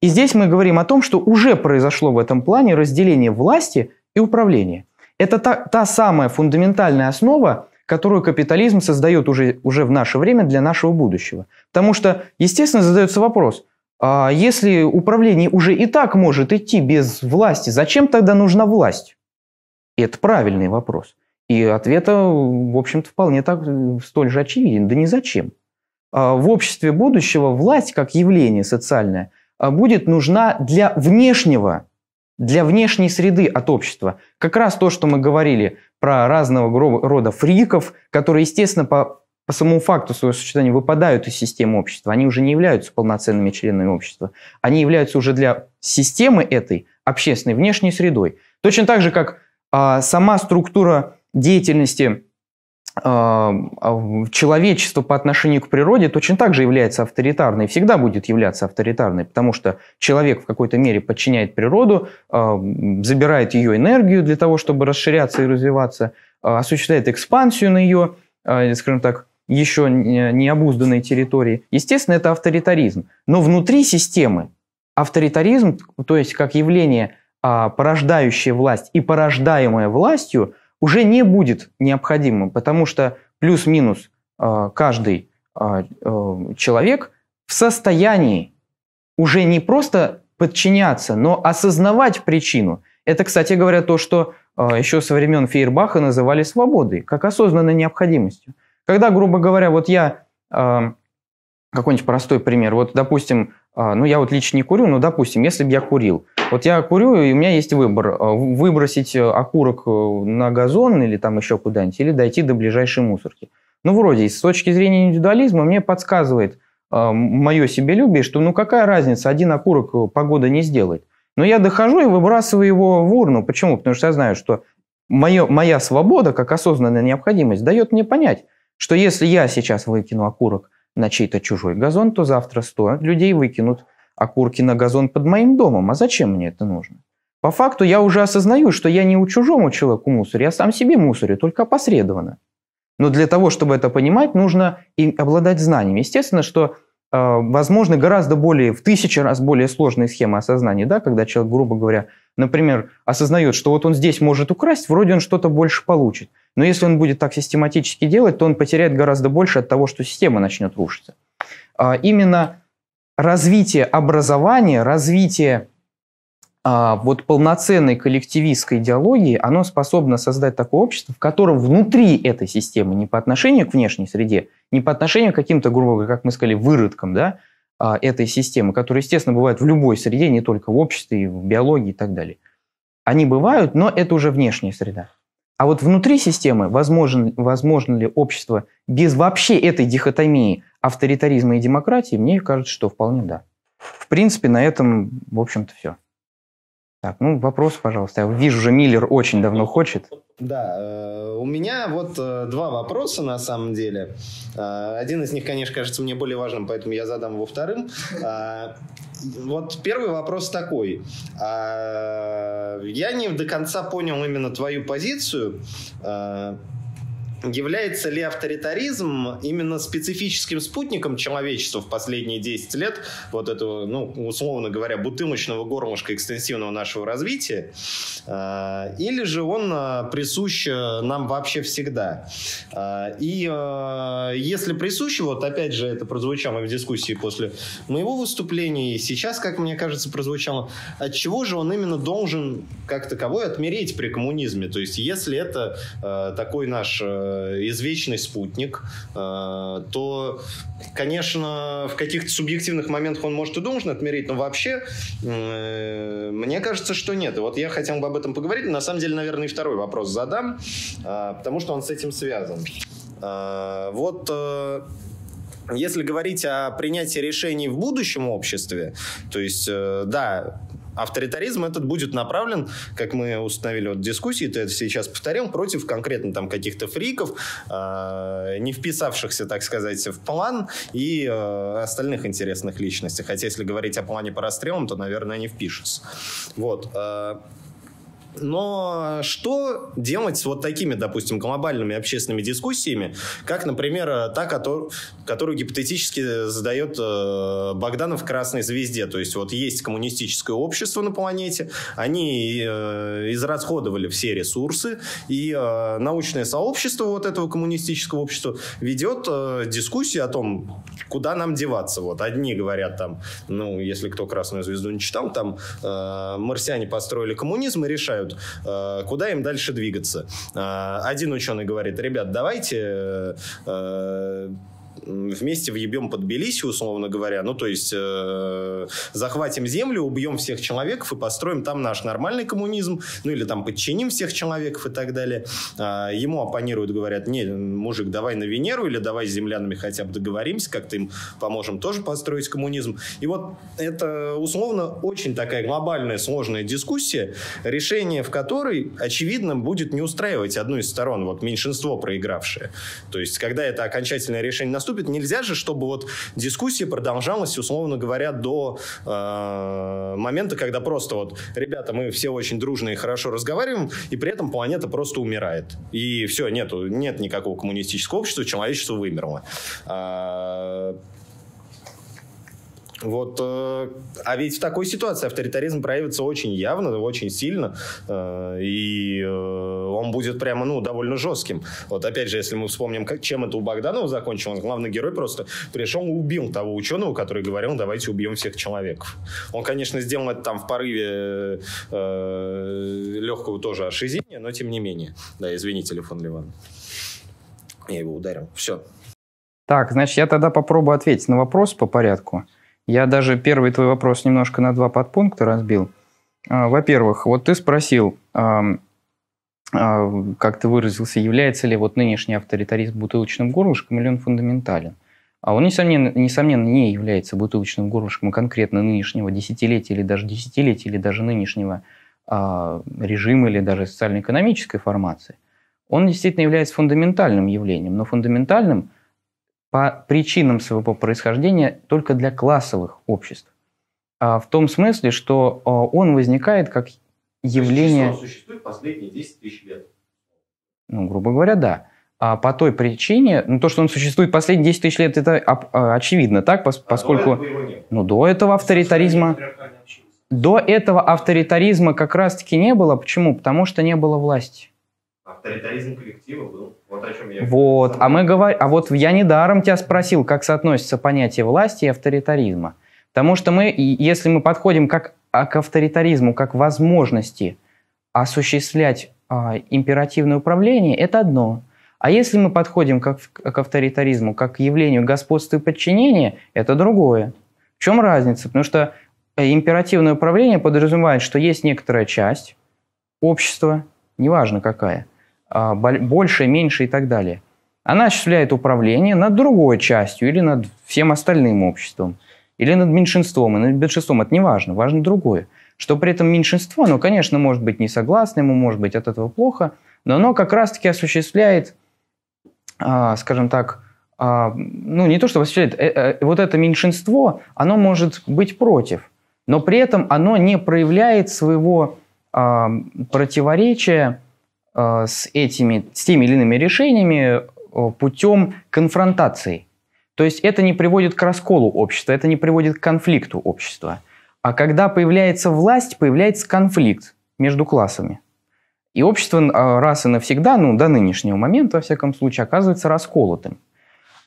И здесь мы говорим о том, что уже произошло в этом плане разделение власти и управления. Это та, та самая фундаментальная основа, которую капитализм создает уже, уже в наше время для нашего будущего. Потому что, естественно, задается вопрос, а если управление уже и так может идти без власти, зачем тогда нужна власть? И это правильный вопрос. И ответа, в общем-то, вполне так, э, столь же очевиден. Да не зачем. А в обществе будущего власть, как явление социальное, а, будет нужна для внешнего, для внешней среды от общества. Как раз то, что мы говорили про разного рода фриков, которые, естественно, по, по самому факту своего сочетания выпадают из системы общества. Они уже не являются полноценными членами общества. Они являются уже для системы этой общественной внешней средой. Точно так же, как а сама структура деятельности а, а, человечества по отношению к природе точно так же является авторитарной, всегда будет являться авторитарной, потому что человек в какой-то мере подчиняет природу, забирает ее энергию для того, чтобы расширяться и развиваться, осуществляет экспансию на ее, скажем так, еще необузданной территории. Естественно, это авторитаризм. Но внутри системы авторитаризм, то есть как явление – а, порождающая власть и порождаемая властью уже не будет необходимым, потому что плюс-минус а, каждый а, а, человек в состоянии уже не просто подчиняться, но осознавать причину. Это, кстати говоря, то, что а, еще со времен Фейербаха называли свободой, как осознанной необходимостью. Когда, грубо говоря, вот я... А, какой-нибудь простой пример. Вот, допустим, а, ну, я вот лично не курю, но, допустим, если бы я курил. Вот я курю, и у меня есть выбор. А, выбросить э, окурок э, на газон или там еще куда-нибудь, или дойти до ближайшей мусорки. Ну, вроде, с точки зрения индивидуализма мне подсказывает э, а, мое себелюбие, что ну какая разница, один окурок э, погода не сделает. Но я дохожу и выбрасываю его в урну. Почему? Потому что я знаю, что мое, моя свобода, как осознанная необходимость, дает мне понять, что если я сейчас выкину окурок – на чей-то чужой газон, то завтра 100 людей выкинут окурки на газон под моим домом. А зачем мне это нужно? По факту я уже осознаю, что я не у чужому человеку мусорю, я сам себе мусорю, только опосредованно. Но для того, чтобы это понимать, нужно и обладать знаниями. Естественно, что э, возможны гораздо более, в тысячи раз более сложные схемы осознания, да, когда человек, грубо говоря, например, осознает, что вот он здесь может украсть, вроде он что-то больше получит. Но если он будет так систематически делать, то он потеряет гораздо больше от того, что система начнет рушиться. А, именно развитие образования, развитие а, вот полноценной коллективистской идеологии, оно способно создать такое общество, в котором внутри этой системы, не по отношению к внешней среде, не по отношению к каким-то, грубо говоря, как мы сказали, выродкам да, а, этой системы, которые, естественно, бывают в любой среде, не только в обществе, и в биологии и так далее. Они бывают, но это уже внешняя среда. А вот внутри системы возможно, возможно ли общество без вообще этой дихотомии авторитаризма и демократии, мне кажется, что вполне да. В принципе, на этом, в общем-то, все. Так, ну вопрос, пожалуйста. Я вижу же, Миллер очень давно хочет. Да, э, у меня вот э, два вопроса на самом деле. Э, один из них, конечно, кажется мне более важным, поэтому я задам его вторым. Вот первый вопрос такой. Я не до конца понял именно твою позицию является ли авторитаризм именно специфическим спутником человечества в последние 10 лет, вот этого, ну, условно говоря, бутылочного горлышка экстенсивного нашего развития, а, или же он а, присущ нам вообще всегда? А, и если присущ, вот опять же это прозвучало в дискуссии после моего выступления, и сейчас, как мне кажется, прозвучало, от чего же он именно должен как таковой отмереть при коммунизме? То есть если это такой наш Э, извечный спутник, э, то, конечно, в каких-то субъективных моментах он может и должен отмерить, но вообще э, мне кажется, что нет. вот я хотел бы об этом поговорить, но на самом деле, наверное, и второй вопрос задам, потому что он с этим связан. Вот если говорить о принятии решений в будущем обществе, то есть, да, авторитаризм этот будет направлен, как мы установили вот в дискуссии, то это сейчас повторим, против конкретно там каких-то фриков, э, не вписавшихся, так сказать, в план и э, остальных интересных личностей. Хотя если говорить о плане по расстрелам, то, наверное, не впишется. Вот. Э, но что делать с вот такими, допустим, глобальными общественными дискуссиями, как, например, та, которую, которую гипотетически задает э, Богданов в «Красной звезде». То есть вот есть коммунистическое общество на планете, они э, израсходовали все ресурсы, и э, научное сообщество вот этого коммунистического общества ведет дискуссии о том, куда нам деваться. Вот одни говорят там, ну, если кто «Красную звезду» не читал, там марсиане построили коммунизм и решают, решают, э, куда им дальше двигаться. Э, один ученый говорит, ребят, давайте э, вместе въебем под Тбилиси, условно говоря, ну, то есть э, захватим землю, убьем всех человеков и построим там наш нормальный коммунизм, ну, или там подчиним всех человеков и так далее. Э, ему оппонируют, говорят, не, мужик, давай на Венеру или давай с землянами хотя бы договоримся, как-то им поможем тоже построить коммунизм. И вот это, условно, очень такая глобальная, сложная дискуссия, решение в которой, очевидно, будет не устраивать одну из сторон, вот меньшинство проигравшее. То есть, когда это окончательное решение наступит, наступит. Нельзя же, чтобы вот дискуссия продолжалась, условно говоря, до э, момента, когда просто вот, ребята, мы все очень дружно и хорошо разговариваем, и при этом планета просто умирает. И все, нету, нет никакого коммунистического общества, человечество вымерло. Э, вот, э, а ведь в такой ситуации авторитаризм проявится очень явно, очень сильно, э, и э, он будет прямо, ну, довольно жестким. Вот опять же, если мы вспомним, как, чем это у Богданова закончилось, главный герой просто пришел и убил того ученого, который говорил, «Ну, давайте убьем всех человеков. Он, конечно, сделал это там в порыве э, легкого тоже ошизения, но тем не менее. Да, извини, телефон Ливан. Я его ударил. Все. Так, значит, я тогда попробую ответить на вопрос по порядку. Я даже первый твой вопрос немножко на два подпункта разбил. А, во-первых, вот ты спросил, а, как ты выразился, является ли вот нынешний авторитаризм бутылочным горлышком или он фундаментален? А он, несомненно, несомненно, не является бутылочным горлышком конкретно нынешнего десятилетия или даже десятилетия, или даже нынешнего а, режима или даже социально-экономической формации. Он действительно является фундаментальным явлением, но фундаментальным – по причинам своего происхождения только для классовых обществ. А, в том смысле, что а, он возникает как явление... То есть, существует последние 10 тысяч лет. Ну, грубо говоря, да. А по той причине, ну, то, что он существует последние 10 тысяч лет, это а, очевидно, так, пос, а поскольку... До этого Ну, до этого авторитаризма... До этого авторитаризма как раз-таки не было. Почему? Потому что не было власти. Авторитаризм коллектива был. Вот о чем я Вот, а мы говорим, а вот я недаром тебя спросил, как соотносится понятие власти и авторитаризма. Потому что мы, если мы подходим как а, к авторитаризму, как возможности осуществлять а, императивное управление, это одно. А если мы подходим как, к авторитаризму, как к явлению господства и подчинения, это другое. В чем разница? Потому что э, императивное управление подразумевает, что есть некоторая часть общества, неважно какая, а, больше, меньше и так далее. Она осуществляет управление над другой частью или над всем остальным обществом, или над меньшинством, и над большинством. Это не важно, важно другое. Что при этом меньшинство, оно, конечно, может быть не согласно, ему может быть от этого плохо, но оно как раз-таки осуществляет, а, скажем так, а, ну не то, что осуществляет, э, э, вот это меньшинство, оно может быть против, но при этом оно не проявляет своего противоречия Э, с, этими, с теми или иными решениями э, путем конфронтации. То есть это не приводит к расколу общества, это не приводит к конфликту общества. А когда появляется власть, появляется конфликт между классами. И общество э, раз и навсегда, ну, до нынешнего момента, во всяком случае, оказывается расколотым.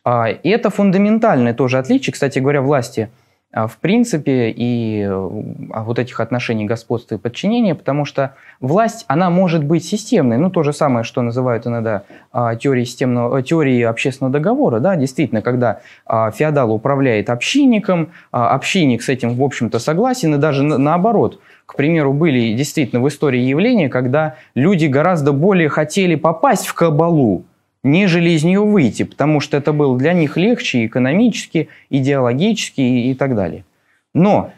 А, и это фундаментальное тоже отличие, кстати говоря, власти – а, в принципе и а, вот этих отношений господства и подчинения, потому что власть, она может быть системной, ну то же самое, что называют иногда а, теорией, системного, э, теорией общественного договора, да, действительно, когда феодал управляет общинником, общинник с этим, в общем-то, согласен, и даже наоборот, к примеру, были действительно в истории явления, когда люди гораздо более хотели попасть в кабалу, нежели из нее выйти, потому что это было для них легче экономически, идеологически и, и так далее. Но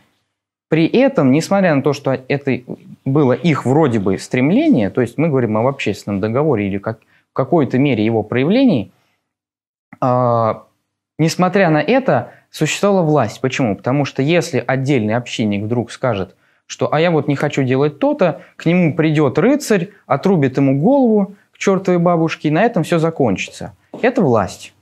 при этом, несмотря на то, что это было их вроде бы стремление, то есть мы говорим об общественном договоре или как, в какой-то мере его проявлении, э, несмотря на это, существовала власть. Почему? Потому что если отдельный общинник вдруг скажет, что «а я вот не хочу делать то-то», к нему придет рыцарь, отрубит ему голову, к чертовой бабушке, и на этом все закончится. Это власть.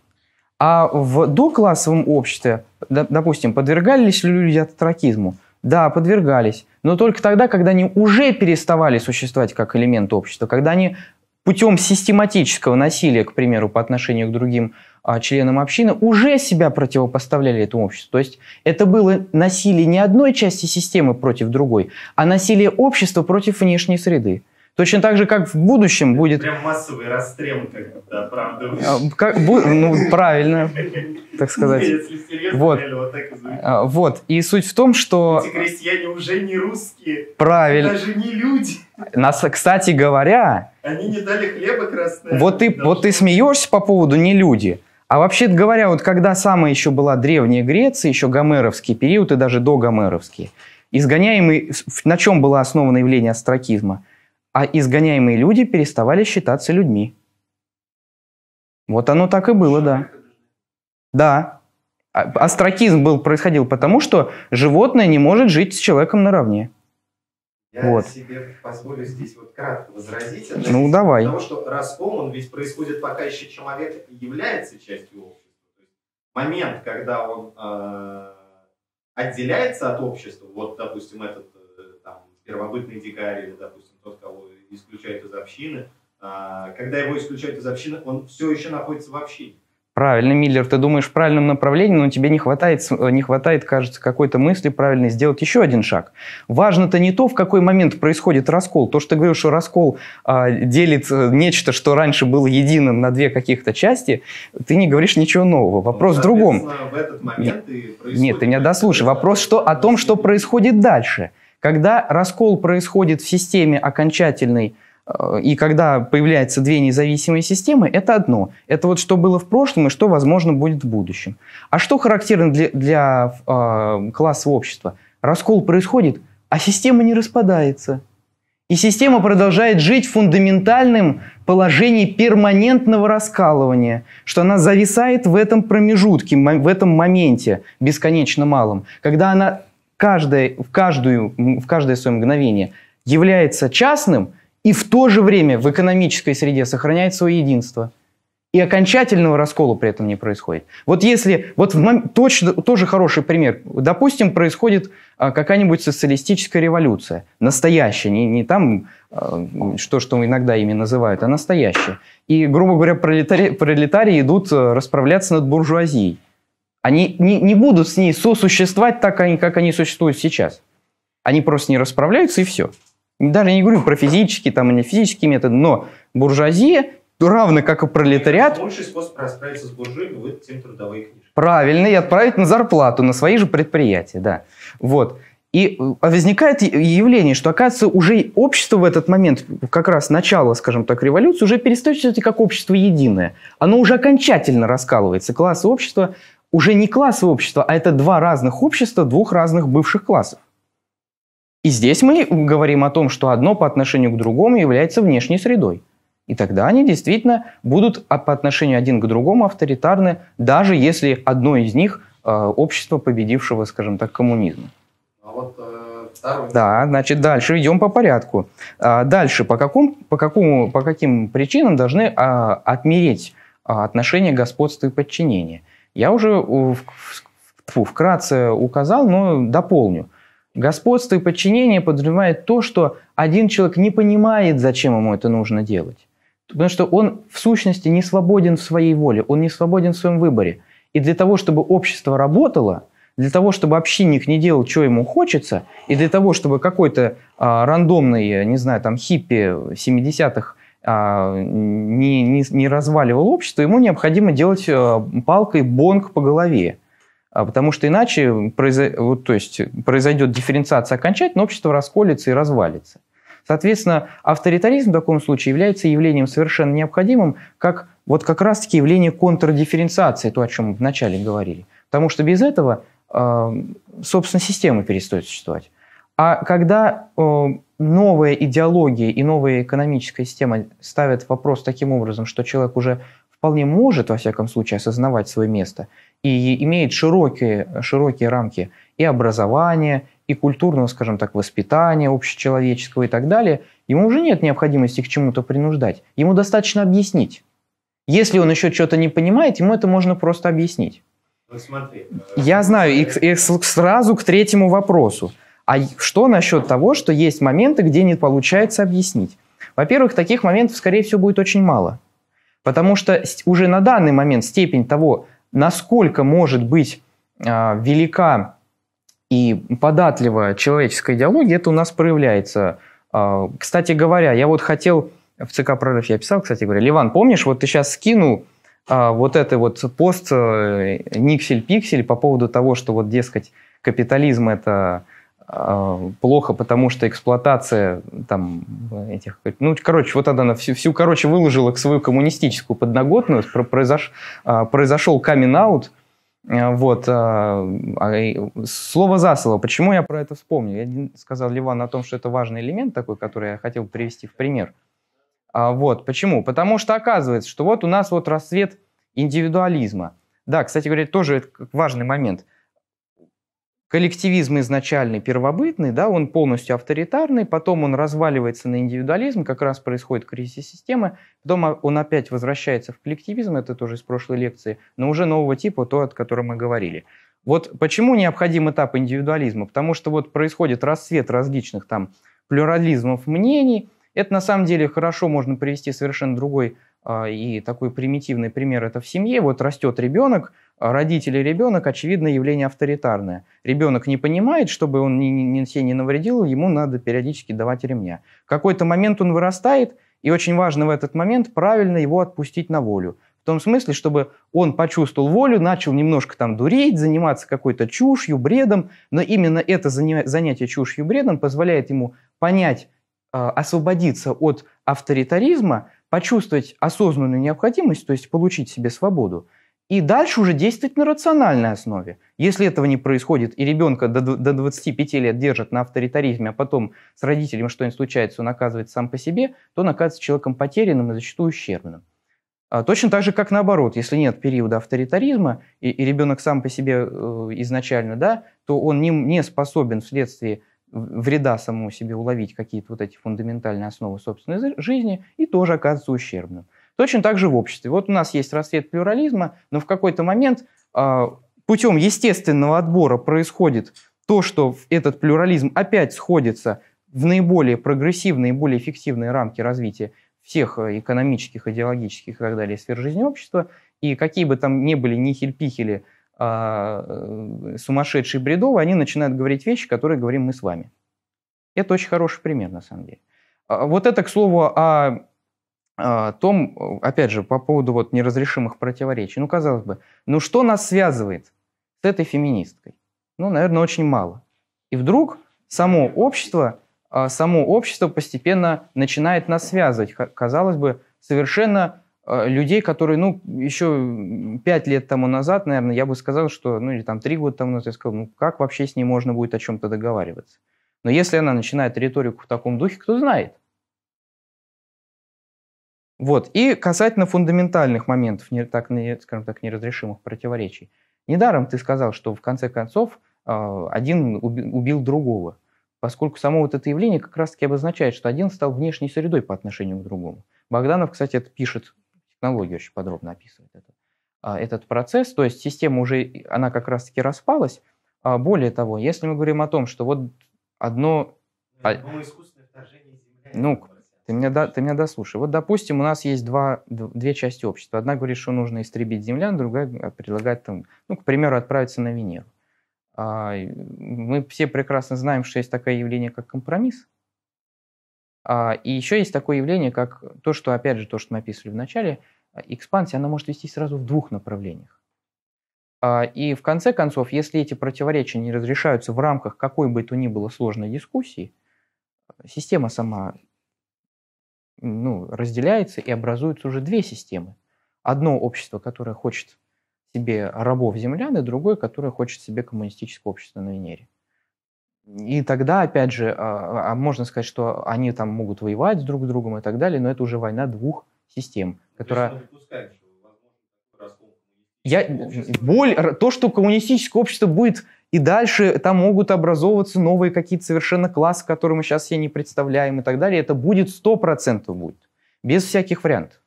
А в доклассовом обществе, допустим, подвергались ли люди атаракизму? Да, подвергались. Но только тогда, когда они уже переставали существовать как элемент общества, когда они путем систематического насилия, к примеру, по отношению к другим а, членам общины, уже себя противопоставляли этому обществу. То есть это было насилие не одной части системы против другой, а насилие общества против внешней среды. Точно так же, как в будущем будет... Прям массовый расстрел как-то оправдываешь. А, как, бу... Ну, правильно, так сказать. Если серьезно, вот. реально вот так и звучит. А, вот. И суть в том, что... Эти крестьяне уже не русские. Правильно. Даже не люди. Нас, кстати говоря... Они не дали хлеба красного. Вот ты, вот ты смеешься по поводу «не люди». А вообще говоря, вот когда самая еще была Древняя Греция, еще гомеровский период и даже до догомеровский, изгоняемый, на чем было основано явление астракизма – а изгоняемые люди переставали считаться людьми. Вот оно так и было, да. Да. А, астракизм был, происходил потому, что животное не может жить с человеком наравне. Я вот. себе позволю здесь вот кратко возразить. Ну, давай. Потому что раз он ведь происходит, пока еще человек является частью общества. Момент, когда он э, отделяется от общества, вот, допустим, этот э, там, первобытный дикарь или, допустим, тот, кого исключают из общины. А, когда его исключают из общины, он все еще находится в общине. Правильно, Миллер, ты думаешь в правильном направлении, но тебе не хватает, не хватает, кажется, какой-то мысли правильной сделать еще один шаг. Важно-то не то, в какой момент происходит раскол. То, что ты говоришь, что раскол а, делит э, нечто, что раньше было единым на две каких-то части, ты не говоришь ничего нового. Вопрос ну, в другом. В этот момент нет, и нет, ты меня дослушай. Вопрос что, о том, что происходит дальше. Когда раскол происходит в системе окончательный, э, и когда появляются две независимые системы, это одно. Это вот что было в прошлом и что, возможно, будет в будущем. А что характерно для, для э, а, класса общества? Раскол происходит, а система не распадается. И система продолжает жить в фундаментальном положении перманентного раскалывания, что она зависает в этом промежутке, в этом моменте бесконечно малом, когда она каждое, в, каждую, в каждое свое мгновение является частным и в то же время в экономической среде сохраняет свое единство. И окончательного раскола при этом не происходит. Вот если, вот в мом... точно, тоже хороший пример. Допустим, происходит а, какая-нибудь социалистическая революция, настоящая, не, не там, а, что, что иногда ими называют, а настоящая. И, грубо говоря, пролетари пролетарии идут а, расправляться над буржуазией. Они не, не будут с ней сосуществовать так, они, как они существуют сейчас. Они просто не расправляются и все. Даже не говорю про физические там, и не физические методы, но буржуазия равно как и пролетариат. Лучший способ расправиться с буржуями – это тем трудовые книжки. Правильно, и отправить на зарплату, на свои же предприятия, да. Вот. И э, возникает явление, что, оказывается, уже общество в этот момент, как раз начало, скажем так, революции, уже перестает как общество единое. Оно уже окончательно раскалывается. Классы общества уже не классовое общество, а это два разных общества, двух разных бывших классов. И здесь мы говорим о том, что одно по отношению к другому является внешней средой. И тогда они действительно будут а, по отношению один к другому авторитарны, даже если одно из них э, общество победившего, скажем так, коммунизма. А вот э, Второй. Да, значит, дальше идем по порядку. А, дальше, по, какому, по, какому, по каким причинам должны а, отмереть отношения господства и подчинения? Я уже тьфу, вкратце указал, но дополню. Господство и подчинение подразумевает то, что один человек не понимает, зачем ему это нужно делать. Потому что он в сущности не свободен в своей воле, он не свободен в своем выборе. И для того, чтобы общество работало, для того, чтобы общинник не делал, что ему хочется, и для того, чтобы какой-то а, рандомный, не знаю, там хиппи 70-х а, не, не, не разваливал общество, ему необходимо делать э, палкой бонг по голове. А, потому что иначе произойдет, то есть, произойдет дифференциация окончательно, общество расколется и развалится. Соответственно, авторитаризм в таком случае является явлением совершенно необходимым, как вот как раз-таки явление контрдифференциации, то, о чем мы вначале говорили. Потому что без этого, э, собственно, система перестает существовать. А когда э, новая идеология и новая экономическая система ставят вопрос таким образом, что человек уже вполне может, во всяком случае, осознавать свое место и имеет широкие, широкие рамки и образования, и культурного, скажем так, воспитания общечеловеческого и так далее, ему уже нет необходимости к чему-то принуждать. Ему достаточно объяснить. Если он еще что-то не понимает, ему это можно просто объяснить. Ну, Я знаю, и, и сразу к третьему вопросу – а что насчет того, что есть моменты, где не получается объяснить? Во-первых, таких моментов, скорее всего, будет очень мало. Потому что уже на данный момент степень того, насколько может быть э, велика и податлива человеческая идеология, это у нас проявляется. Э, кстати говоря, я вот хотел в ЦК прорыв я писал, кстати говоря, Ливан, помнишь, вот ты сейчас скинул э, вот это вот пост э, Никсель-Пиксель по поводу того, что вот, дескать, капитализм это а, плохо, потому что эксплуатация там этих... Ну, короче, вот она всю, всю короче, выложила к свою коммунистическую подноготную, произош, а, произошел камин-аут, а, вот. Слово за слово. Почему я про это вспомнил? Я сказал Ливану о том, что это важный элемент такой, который я хотел привести в пример. Вот. Почему? Потому что оказывается, что вот у нас вот рассвет индивидуализма. Да, кстати говоря, тоже важный момент – коллективизм изначальный, первобытный, да, он полностью авторитарный, потом он разваливается на индивидуализм, как раз происходит кризис системы, потом он опять возвращается в коллективизм, это тоже из прошлой лекции, но уже нового типа, то, о котором мы говорили. Вот почему необходим этап индивидуализма? Потому что вот происходит расцвет различных там плюрализмов мнений. Это на самом деле хорошо можно привести совершенно другой а, и такой примитивный пример. Это в семье. Вот растет ребенок, родители ребенок, очевидно, явление авторитарное. Ребенок не понимает, чтобы он ни, ни, ни, себе не навредил, ему надо периодически давать ремня. В какой-то момент он вырастает, и очень важно в этот момент правильно его отпустить на волю. В том смысле, чтобы он почувствовал волю, начал немножко там дуреть, заниматься какой-то чушью, бредом, но именно это занятие чушью, бредом позволяет ему понять, а, освободиться от авторитаризма, почувствовать осознанную необходимость, то есть получить себе свободу. И дальше уже действовать на рациональной основе. Если этого не происходит, и ребенка до, до 25 лет держат на авторитаризме, а потом с родителями что-нибудь случается, он оказывается сам по себе, то он оказывается человеком потерянным и зачастую ущербным. А точно так же, как наоборот, если нет периода авторитаризма, и, и ребенок сам по себе э, изначально, да, то он не, не способен вследствие вреда самому себе уловить какие-то вот эти фундаментальные основы собственной жизни и тоже оказывается ущербным. Точно так же в обществе. Вот у нас есть расцвет плюрализма, но в какой-то момент а, путем естественного отбора происходит то, что этот плюрализм опять сходится в наиболее прогрессивные, более эффективные рамки развития всех э, экономических, идеологических и так далее сфер жизни общества, и какие бы там ни были нихель-пихели, а, э, сумасшедшие бредовы, они начинают говорить вещи, которые говорим мы с вами. Это очень хороший пример, на самом деле. А, вот это, к слову, о а, том, опять же, по поводу вот неразрешимых противоречий. Ну, казалось бы, ну что нас связывает с этой феминисткой? Ну, наверное, очень мало. И вдруг само общество, а, само общество постепенно начинает нас связывать. Казалось бы, совершенно а, людей, которые, ну, еще пять лет тому назад, наверное, я бы сказал, что, ну, или там три года тому назад, я сказал, ну, как вообще с ней можно будет о чем-то договариваться? Но если она начинает риторику в таком духе, кто знает, вот. И касательно фундаментальных моментов, не, так, не, скажем так, неразрешимых противоречий. Недаром ты сказал, что в конце концов э, один убил другого, поскольку само вот это явление как раз-таки обозначает, что один стал внешней средой по отношению к другому. Богданов, кстати, это пишет, технологию очень подробно описывает это, э, этот процесс, то есть система уже, она как раз-таки распалась. А более того, если мы говорим о том, что вот одно... Это ну, а искусственное вторжение Земля. Ну, ты меня, до, ты меня дослушай. Вот, допустим, у нас есть два, две части общества. Одна говорит, что нужно истребить землян, другая а, предлагает, там, ну, к примеру, отправиться на Венеру. А, мы все прекрасно знаем, что есть такое явление, как компромисс. А, и еще есть такое явление, как то, что, опять же, то, что мы описывали в начале, а, экспансия, она может вести сразу в двух направлениях. А, и в конце концов, если эти противоречия не разрешаются в рамках какой бы то ни было сложной дискуссии, система сама ну, разделяется и образуются уже две системы. Одно общество, которое хочет себе рабов землян, и другое, которое хочет себе коммунистическое общество на Венере. И тогда, опять же, а, а, можно сказать, что они там могут воевать друг с другом и так далее, но это уже война двух систем, которая... Я, боль, то, что коммунистическое общество будет и дальше там могут образовываться новые какие-то совершенно классы, которые мы сейчас себе не представляем и так далее. Это будет 100% будет, без всяких вариантов.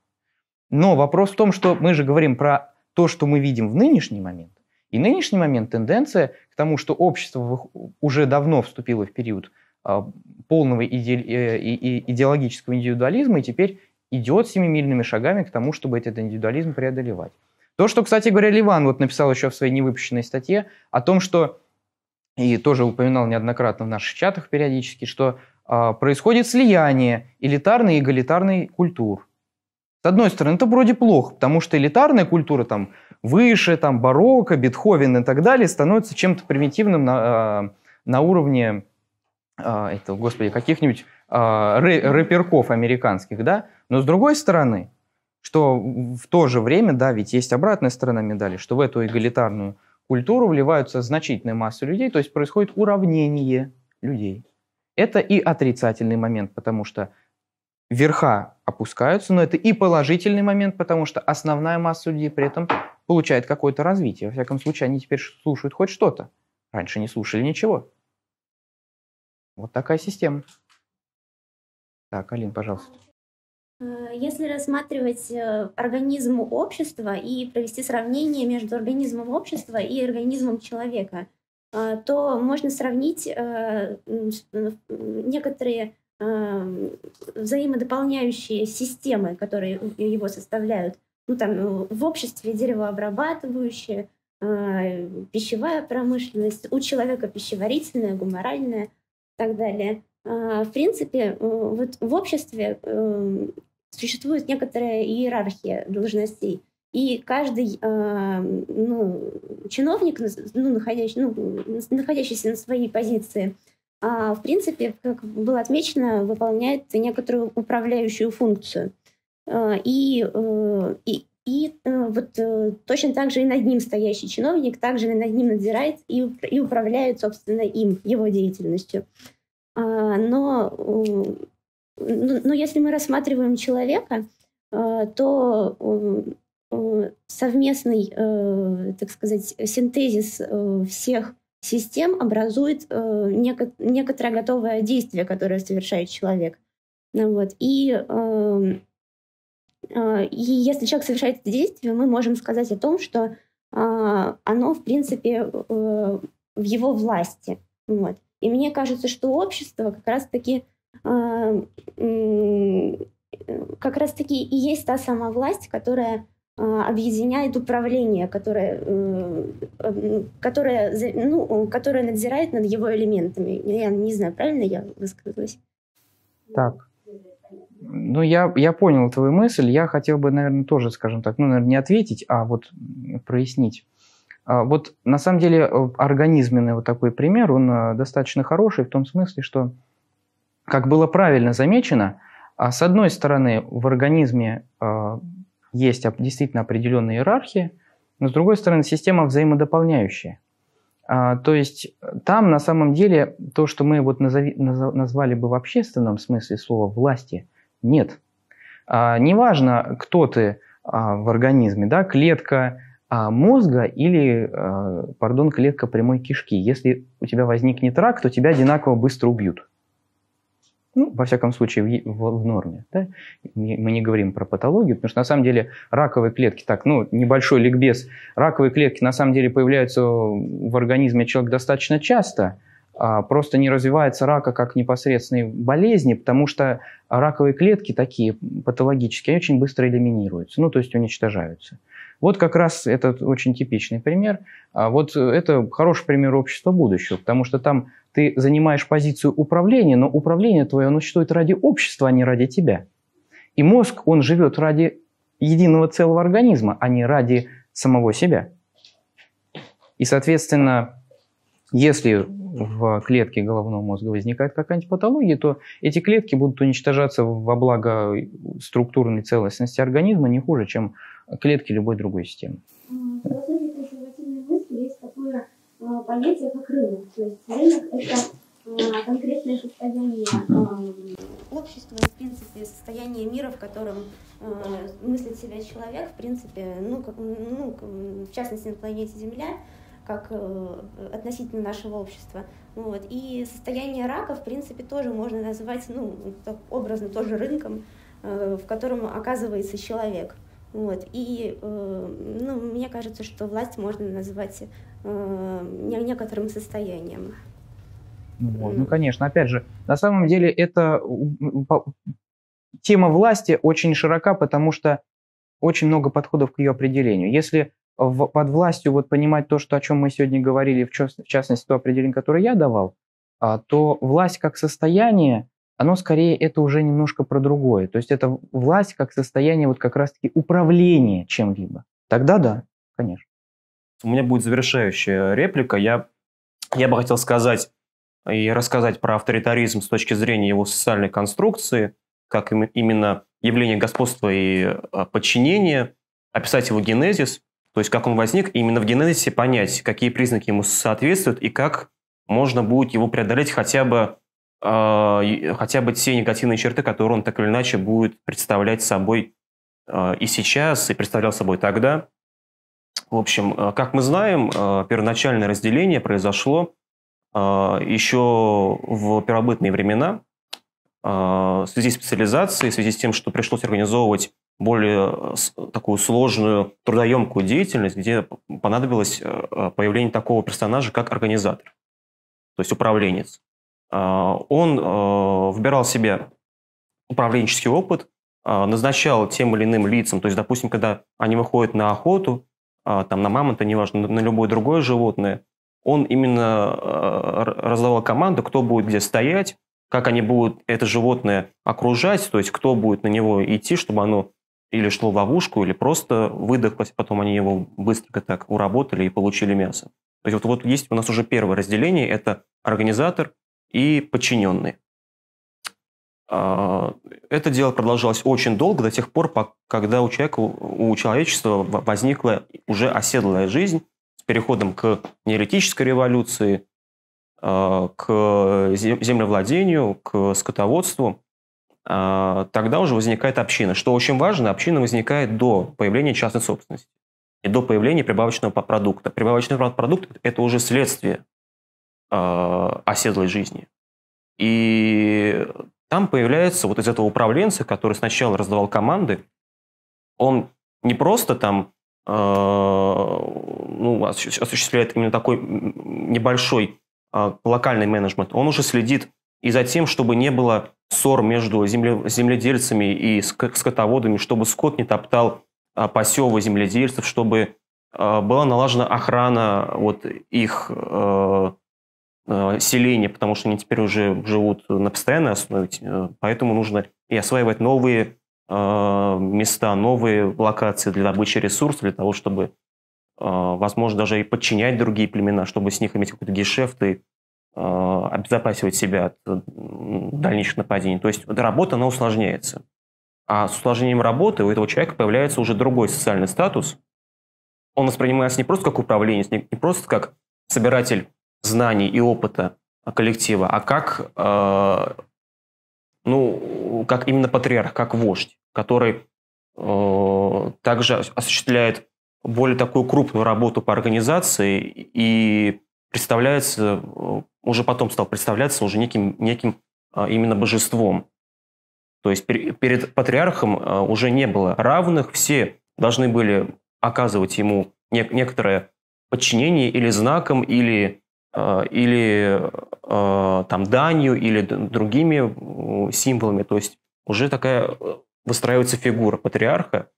Но вопрос в том, что мы же говорим про то, что мы видим в нынешний момент. И нынешний момент тенденция к тому, что общество уже давно вступило в период а, полного э, идеологического индивидуализма и теперь идет семимильными шагами к тому, чтобы этот индивидуализм преодолевать. То, что, кстати говоря, Ливан вот написал еще в своей невыпущенной статье о том, что, и тоже упоминал неоднократно в наших чатах периодически, что э, происходит слияние элитарной и эгалитарной культур. С одной стороны, это вроде плохо, потому что элитарная культура там выше, там барокко, Бетховен и так далее становится чем-то примитивным на, а, на уровне, э, а, это, господи, каких-нибудь э, рэперков американских, да? Но с другой стороны, что в то же время, да, ведь есть обратная сторона медали, что в эту эгалитарную культуру вливаются значительная масса людей, то есть происходит уравнение людей. Это и отрицательный момент, потому что верха опускаются, но это и положительный момент, потому что основная масса людей при этом получает какое-то развитие. Во всяком случае, они теперь слушают хоть что-то. Раньше не слушали ничего. Вот такая система. Так, Алин, пожалуйста. Э, если рассматривать э, организм общества и провести сравнение между организмом общества и организмом человека, э, то можно сравнить некоторые эм, взаимодополняющие системы, которые его составляют. Ну, там, в обществе деревообрабатывающие, пищевая промышленность, у человека пищеварительная, гуморальная и так далее – в принципе, вот в обществе эм, Существует некоторая иерархия должностей. И каждый э, ну, чиновник, ну, находящий, ну, находящийся на своей позиции, э, в принципе, как было отмечено, выполняет некоторую управляющую функцию. Э, и, э, и, и э, вот э, точно так же и над ним стоящий чиновник также над ним надзирает и, и управляет, собственно, им, его деятельностью. А, но э, но ну, ну, если мы рассматриваем человека, э, то э, э, совместный, так сказать, синтезис всех систем образует некоторое готовое действие, которое совершает человек. Ну вот. И, эм, и если человек совершает это действие, мы можем сказать о том, что а, оно, в принципе, в его власти. Вот. И мне кажется, что общество как раз-таки как раз-таки и есть та самая власть, которая а, объединяет управление, которое, э, которое, ну, которое надзирает над его элементами. Я не знаю, правильно я высказалась? Так. Ну, я, я понял твою мысль. Я хотел бы, наверное, тоже, скажем так, ну, наверное, не ответить, а вот прояснить. А, вот на самом деле э, организменный вот такой пример, он э, достаточно хороший в том смысле, что как было правильно замечено, а с одной стороны, в организме э, есть действительно определенные иерархии, но с другой стороны, система взаимодополняющая. А, то есть э, там на самом деле то, что мы вот назвали бы в общественном смысле слова власти, нет. А, неважно, кто ты в организме, да, клетка мозга или, э, пардон, клетка прямой кишки. Если у тебя возникнет рак, то тебя одинаково быстро убьют ну, во всяком случае, в, в, в норме. Да? Мы, не говорим про патологию, потому что на самом деле раковые клетки, так, ну, небольшой ликбез, раковые клетки на самом деле появляются в организме человека достаточно часто, а просто не развивается рака как непосредственной болезни, потому что раковые клетки такие патологические, они очень быстро элиминируются, ну, то есть уничтожаются. Вот как раз этот очень типичный пример. А вот это хороший пример общества будущего, потому что там ты занимаешь позицию управления, но управление твое, оно существует ради общества, а не ради тебя. И мозг, он живет ради единого целого организма, а не ради самого себя. И, соответственно, если в клетке головного мозга возникает какая-нибудь патология, то эти клетки будут уничтожаться во благо структурной целостности организма не хуже, чем клетки любой другой системы. Э, понятие как рынок. То есть рынок – это э, конкретное состояние э, общества в принципе, состояние мира, в котором э, мыслит себя человек, в принципе, ну, как, ну, в частности, на планете Земля, как э, относительно нашего общества. Вот. И состояние рака, в принципе, тоже можно назвать, ну, образно тоже рынком, э, в котором оказывается человек. Вот. И э, ну, мне кажется, что власть можно назвать э, некоторым состоянием. Ну вот. Ну, конечно, опять же, на самом деле это тема власти очень широка, потому что очень много подходов к ее определению. Если в, под властью вот понимать то, что, о чем мы сегодня говорили, в, частности, то определение, которое я давал, а, то власть как состояние оно скорее это уже немножко про другое. То есть это власть как состояние вот как раз-таки управления чем-либо. Тогда да, конечно. У меня будет завершающая реплика. Я, я бы хотел сказать и рассказать про авторитаризм с точки зрения его социальной конструкции, как именно явление господства и а, подчинения, описать его генезис, то есть как он возник, и именно в генезисе понять, какие признаки ему соответствуют и как можно будет его преодолеть хотя бы а, хотя бы те негативные черты, которые он так или иначе будет представлять собой а, и сейчас, и представлял собой тогда. В общем, а, как мы знаем, первоначальное разделение произошло еще в первобытные времена в связи с специализацией, в связи с тем, что пришлось организовывать более э, такую сложную трудоемкую деятельность, где понадобилось э, э, появление такого персонажа, как организатор, то есть управленец. А, он а, выбирал себе управленческий опыт, а, назначал тем или иным лицам, то есть, допустим, когда они выходят на охоту, там, на мамонта, неважно, на любое другое животное, он именно раздавал команду, кто будет где стоять, как они будут это животное окружать, то есть кто будет на него идти, чтобы оно или шло в ловушку, или просто выдохлось, потом они его быстренько так уработали и получили мясо. То есть вот, вот есть у нас уже первое разделение, это организатор и подчиненные. А, это дело продолжалось очень долго, до тех пор, когда у человека, у человечества возникла уже оседлая жизнь с переходом к неолитической революции, а, к землевладению, к скотоводству. А, тогда уже возникает община. Что очень важно, община возникает до появления частной собственности и до появления прибавочного продукта. Прибавочный продукт – это уже следствие а, оседлой жизни. И там появляется вот из этого управленца, который сначала раздавал команды, он не просто там э, ну, осуществляет именно такой небольшой э, локальный менеджмент, он уже следит и за тем, чтобы не было ссор между земле, земледельцами и скотоводами, чтобы скот не топтал э, посевы земледельцев, чтобы была налажена охрана вот их Э, селения, потому что они теперь уже живут на постоянной основе, э, поэтому нужно и осваивать новые э, места, новые локации для добычи ресурсов, для того, чтобы, возможно, даже и подчинять другие племена, чтобы с них иметь какой-то гешефт и обезопасивать себя от дальнейших нападений. То есть работа, она усложняется. А с усложнением работы у этого человека появляется уже другой социальный статус. Он воспринимается не просто как управленец, не просто как собиратель знаний и опыта коллектива, а как, э, ну, как именно патриарх, как вождь, который э, также осуществляет более такую крупную работу по организации и представляется, э, уже потом стал представляться уже неким, неким э, именно божеством. То есть перед патриархом э, уже не было равных, все должны были оказывать ему некоторое подчинение или знаком, или Э, или э, там данью, или другими э, символами. То есть уже такая выстраивается фигура патриарха,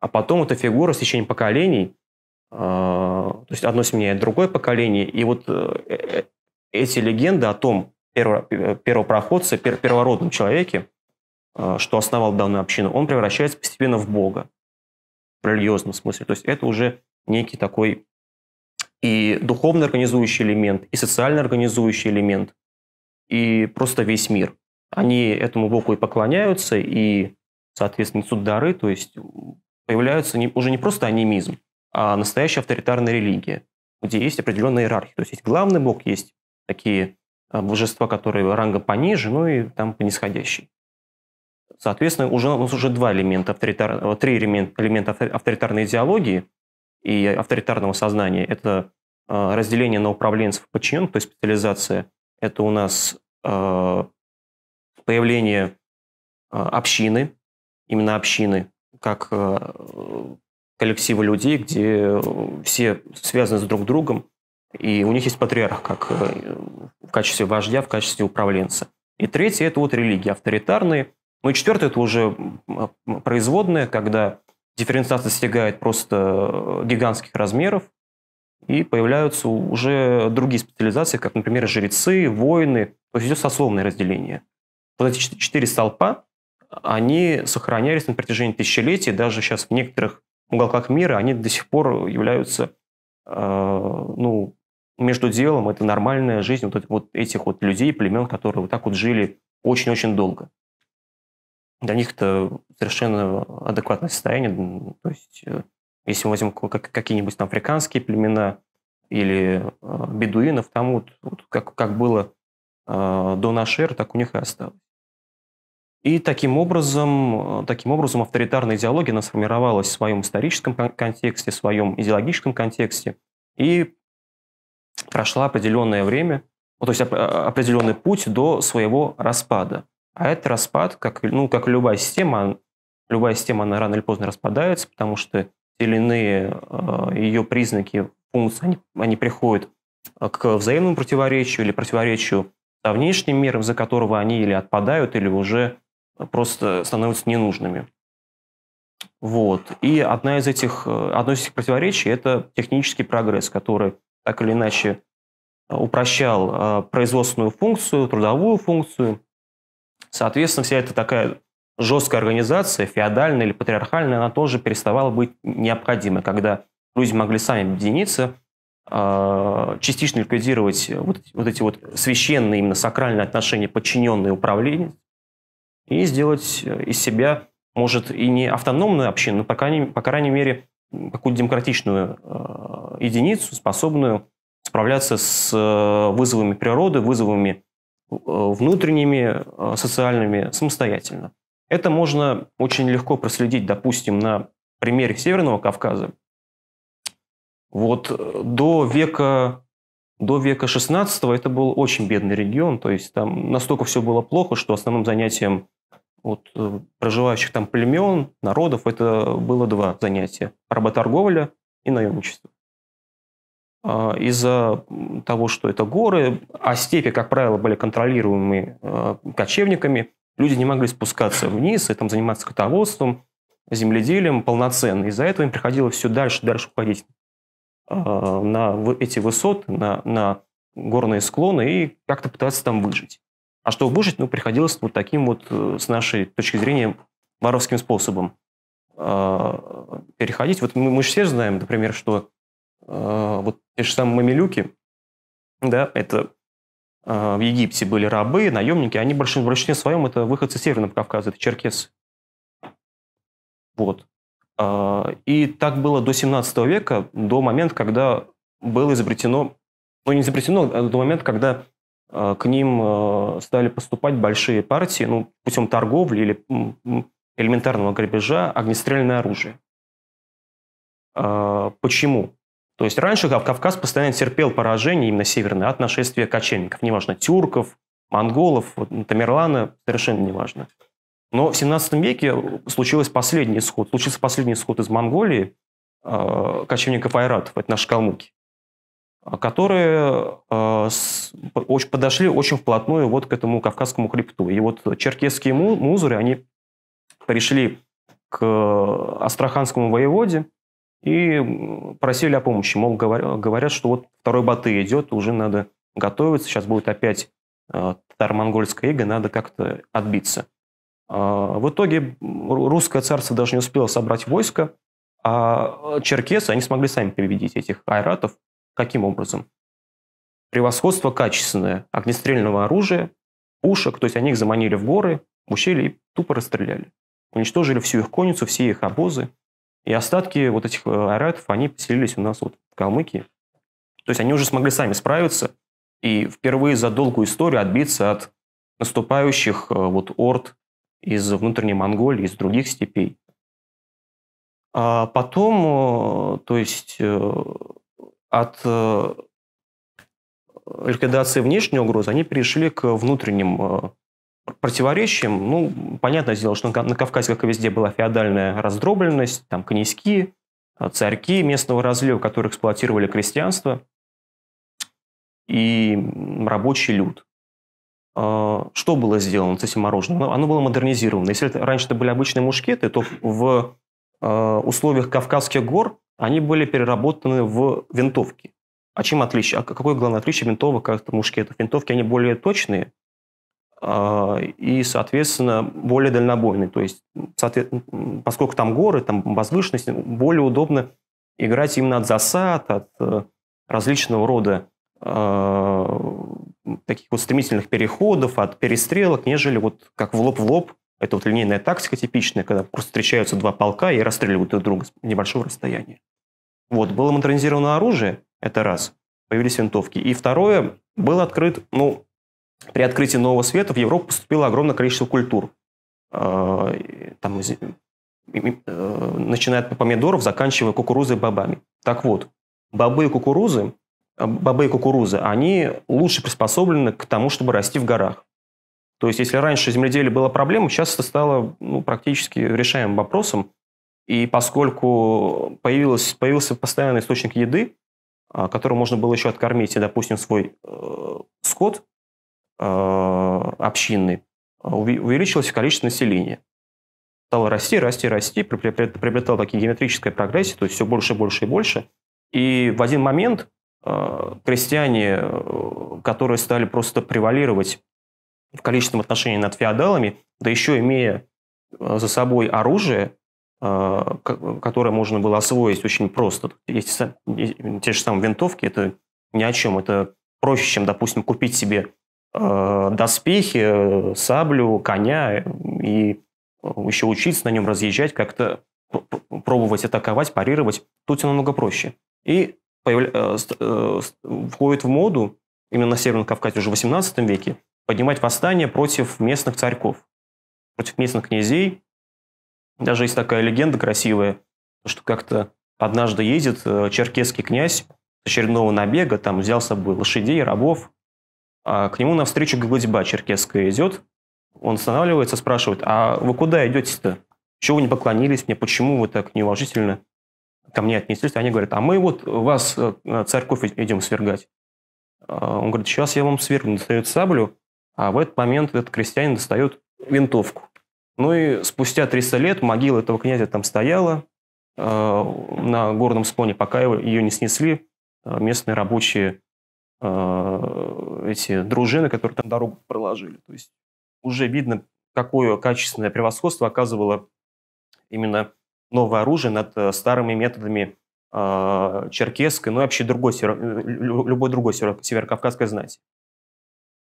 а потом эта фигура с течением поколений, то есть одно сменяет другое поколение, и вот эти легенды о том первопроходце, первородном человеке, что основал данную общину, он превращается постепенно в Бога в религиозном смысле. То есть это уже некий такой и духовно организующий элемент, и социально организующий элемент, и просто весь мир. Они этому Богу и поклоняются, и, соответственно, несут дары, то есть появляется не, уже не просто анимизм, а настоящая авторитарная религия, где есть определенная иерархия. То есть есть главный Бог, есть такие а, божества, которые ранга пониже, ну и там по Соответственно, уже, у нас уже два элемента авторитар... три элемента авторитарной идеологии, и авторитарного сознания. Это э, разделение на управленцев и подчиненных, то есть специализация. Это у нас э, появление э, общины, именно общины, как коллектива людей, где все связаны с друг другом, и у них есть патриарх как в качестве вождя, в качестве управленца. И третье – это вот религии авторитарные. Ну и четвертое – это уже производное, когда дифференциация достигает просто э, гигантских размеров, и появляются уже другие специализации, как, например, жрецы, воины. То есть идет сословное разделение. Вот эти четыре столпа, они сохранялись на протяжении тысячелетий, даже сейчас в некоторых уголках мира они до сих пор являются э, ну, между делом, это нормальная жизнь вот, вот этих вот людей, племен, которые вот так вот жили очень-очень долго для них это совершенно адекватное состояние. То есть, э, если мы возьмем какие-нибудь африканские племена или э, бедуинов, там вот, вот как, как было э, до нашей эры, так у них и осталось. И таким образом, таким образом авторитарная идеология она сформировалась в своем историческом контексте, в своем идеологическом контексте и прошла определенное время, ну, то есть а, определенный путь до своего распада. А это распад, как, ну, как любая система, любая система, она рано или поздно распадается, потому что те или иные а, ее признаки, функции, они, они приходят а, к взаимному противоречию или противоречию со внешним миром, за которого они или отпадают, или уже просто становятся ненужными. Вот. И одна из этих, а, одно из этих противоречий – это технический прогресс, который так или иначе упрощал производственную функцию, трудовую функцию, Соответственно, вся эта такая жесткая организация, феодальная или патриархальная, она тоже переставала быть необходимой, когда люди могли сами объединиться, а, частично ликвидировать вот, вот эти вот священные, именно сакральные отношения, подчиненные управления и сделать из себя, может, и не автономную общину, но, по крайней, по крайней мере, какую-то демократичную а, единицу, способную справляться с а, вызовами природы, вызовами Э, внутренними, э, социальными, самостоятельно. Это можно очень легко проследить, допустим, на примере Северного Кавказа. Вот э, до века, до века XVI это был очень бедный регион, то есть там настолько все было плохо, что основным занятием вот, проживающих там племен, народов, это было два занятия – работорговля и наемничество. А, из-за того, что это горы, а степи, как правило, были контролируемы а, кочевниками, люди не могли спускаться вниз и там заниматься скотоводством, земледелием полноценно. Из-за этого им приходилось все дальше и дальше уходить а, на эти высоты, на, на горные склоны и как-то пытаться там выжить. А чтобы выжить, ну, приходилось вот таким вот, э, с нашей точки зрения, воровским способом переходить. Вот мы, мы же все знаем, например, что а, вот те же самые мамилюки, да, это а, в Египте были рабы, наемники, они в большинстве своем это выходцы с Северного Кавказа, это черкесы. Вот. А, и так было до 17 века, до момента, когда было изобретено, ну не изобретено, а до момента, когда к ним стали поступать большие партии, ну, путем торговли или элементарного грабежа, огнестрельное оружие. Почему? То есть раньше Кавказ постоянно терпел поражение именно северное от нашествия кочевников. Неважно, тюрков, монголов, ну, Тамерлана, совершенно неважно. Но в 17 веке случился последний исход. Случился последний исход из Монголии э, кочевников айратов, это наши калмыки, которые э, с, очень, подошли очень вплотную вот к этому Кавказскому хребту. И вот черкесские музуры, они пришли к э, астраханскому воеводе – и просили о помощи. Мол, говорят, что вот второй баты идет, уже надо готовиться, сейчас будет опять э, татаро-монгольское иго, надо как-то отбиться. А, в итоге русское царство даже не успело собрать войско, а э, черкесы, они смогли сами переведить этих айратов. Каким образом? Превосходство качественное огнестрельного оружия, пушек, то есть они их заманили в горы, в ущелье и тупо расстреляли. Уничтожили всю их конницу, все их обозы, и остатки вот этих э, айратов, они поселились у нас вот в Калмыкии. То есть они уже смогли сами справиться и впервые за долгую историю отбиться от наступающих э, вот орд из внутренней Монголии, из других степей. А потом, э, то есть от ликвидации внешней угрозы, они перешли к внутренним противоречием, ну, понятное дело, что на Кавказе, как и везде, была феодальная раздробленность, там князьки, э, царьки местного разлива, которые эксплуатировали крестьянство и рабочий люд. Э, что было сделано с этим оружием? Оно было модернизировано. Если это, раньше это были обычные мушкеты, то в э, условиях Кавказских гор они были переработаны в винтовки. А чем отличие? А какое главное отличие винтовок от мушкетов? Винтовки, они более точные, а, и, соответственно, более дальнобойный. То есть, поскольку там горы, там возвышенности, более удобно играть именно от засад, от э, различного рода а, таких вот стремительных переходов, от перестрелок, нежели вот как в лоб в лоб. Это вот линейная тактика типичная, когда просто встречаются два полка и расстреливают друг друга с небольшого расстояния. Вот, было модернизировано оружие, это раз, появились винтовки. И второе, был открыт, ну, при открытии нового света в Европу поступило огромное количество культур. Э, там, э, начиная от помидоров, заканчивая кукурузой и бобами. Так вот, бобы и кукурузы, э, бобы и кукурузы, они лучше приспособлены к тому, чтобы расти в горах. То есть, если раньше земледелие было проблемой, сейчас это стало ну, практически решаемым вопросом. И поскольку появилось, появился постоянный источник еды, которым можно было еще откормить, допустим, свой э, скот, Э, общинной, э, увеличилось количество населения. Стало расти, расти, расти, приобретало такие геометрические прогрессии, то есть все больше, больше и больше. И в один момент э, крестьяне, которые стали просто превалировать в количественном отношении над феодалами, да еще имея за собой оружие, которое можно было освоить очень просто. Есть те же самые винтовки, это ни о чем. Это проще, чем, допустим, купить себе Э, доспехи, э, саблю, коня и еще учиться на нем разъезжать, как-то пробовать атаковать, парировать. Тут все намного проще. И появля... Э, входит в моду, именно на Северном Кавказе уже в XVIII веке, поднимать восстание против местных царьков, против местных князей. Даже есть такая легенда красивая, что как-то однажды едет черкесский князь с очередного набега, там взял с собой лошадей, рабов, а к нему навстречу Гагудьба черкесская идет. Он останавливается, спрашивает, а вы куда идете-то? Чего вы не поклонились мне? Почему вы так неуважительно ко мне отнеслись? Они говорят, а мы вот вас, э, церковь, идем свергать. А, он говорит, сейчас я вам свергну, достает саблю, а в этот момент этот крестьянин достает винтовку. Ну и спустя 300 лет могила этого князя там стояла э, на горном склоне, пока ее не снесли э, местные рабочие эти дружины, которые там дорогу проложили. То есть уже видно, какое качественное превосходство оказывало именно новое оружие над э, старыми методами э, черкесской, ну и вообще другой, э, любой другой северокавказской знати.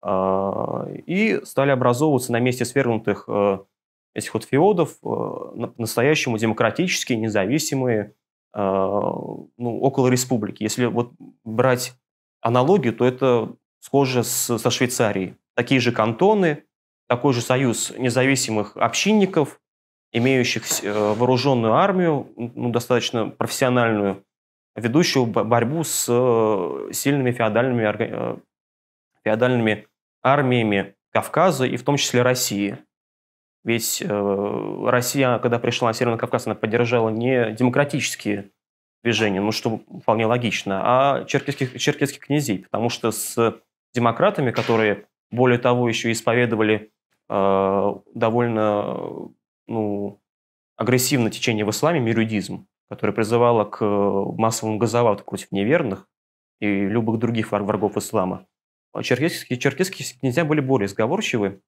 Э, и стали образовываться на месте свергнутых э, этих вот феодов э, настоящему демократические, независимые, э, ну, около республики. Если вот брать аналогию, то это схоже с, со Швейцарией. Такие же кантоны, такой же союз независимых общинников, имеющих э, вооруженную армию, ну, достаточно профессиональную, ведущую борьбу с э, сильными феодальными, э, феодальными армиями Кавказа и в том числе России. Ведь Россия, когда пришла на Северный Кавказ, она поддержала не демократические движения, ну что вполне логично, а черкесских, черкесских князей, потому что с демократами, которые, более того, еще исповедовали э, довольно ну, агрессивно течение в исламе мирюдизм, которое призывало к э, массовому газовату против неверных и любых других врагов ислама. А черкесские, черкесские князья были более сговорчивы,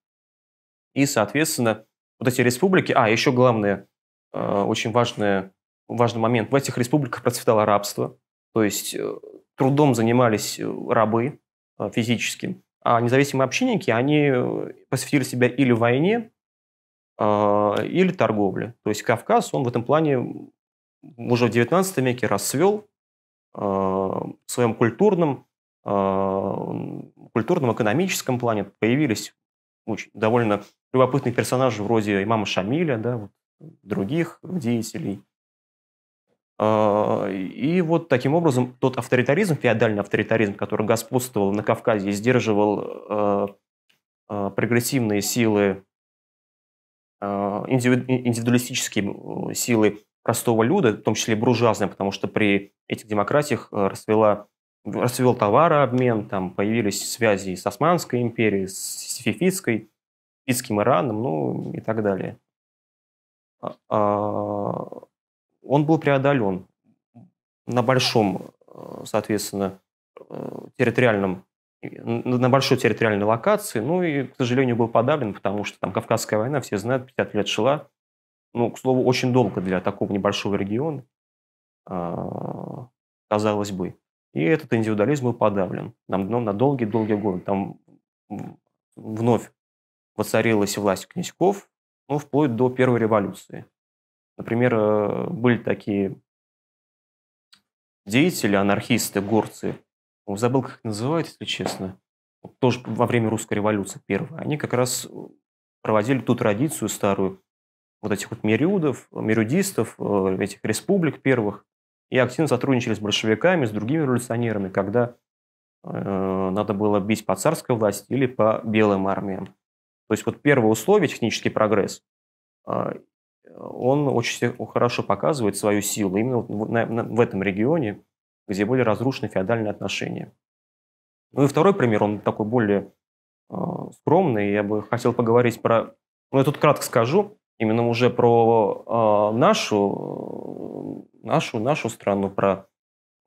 и, соответственно, вот эти республики... А, еще главное, э, очень важное, важный момент. В этих республиках процветало рабство, то есть э, трудом занимались э, рабы, Э, физически. А независимые общинники, они э, посвятили себя или войне, э, или торговле. То есть Кавказ, он в этом плане уже в XIX веке расцвел в своем культурном, культурном, экономическом плане. Появились очень, довольно любопытные персонажи вроде имама Шамиля, да, вот, других деятелей а, и вот таким образом тот авторитаризм, феодальный авторитаризм, который господствовал на Кавказе и сдерживал а, а, прогрессивные силы, индивидуалистические силы простого люда, в том числе буржуазные, потому что при этих демократиях расцвела расцвел товарообмен, там появились связи с Османской империей, с с Фифитским Ираном, ну и так далее он был преодолен на большом, э, соответственно, э, территориальном на большой территориальной локации, ну и, к сожалению, был подавлен, потому что там Кавказская война, все знают, 50 лет шла. Ну, к слову, очень долго для такого небольшого региона, а, казалось бы. И этот индивидуализм был подавлен на ну, на долгие-долгие годы. Там вновь воцарилась власть князьков, ну, вплоть до первой революции. Например, э, были такие деятели, анархисты, горцы. Забыл, как их называют, если честно. Тоже во время русской революции первой. Они как раз э, проводили ту традицию старую вот этих вот мерюдов, мерюдистов, э, этих республик первых. И активно сотрудничали с большевиками, с другими революционерами, когда э, надо было бить по царской власти или по белым армиям. То есть вот первое условие – технический прогресс он очень хорошо показывает свою силу именно в этом регионе, где были разрушены феодальные отношения. Ну и второй пример, он такой более а, скромный, я бы хотел поговорить про... Ну, я тут кратко скажу, именно уже про а, нашу, нашу, нашу страну, про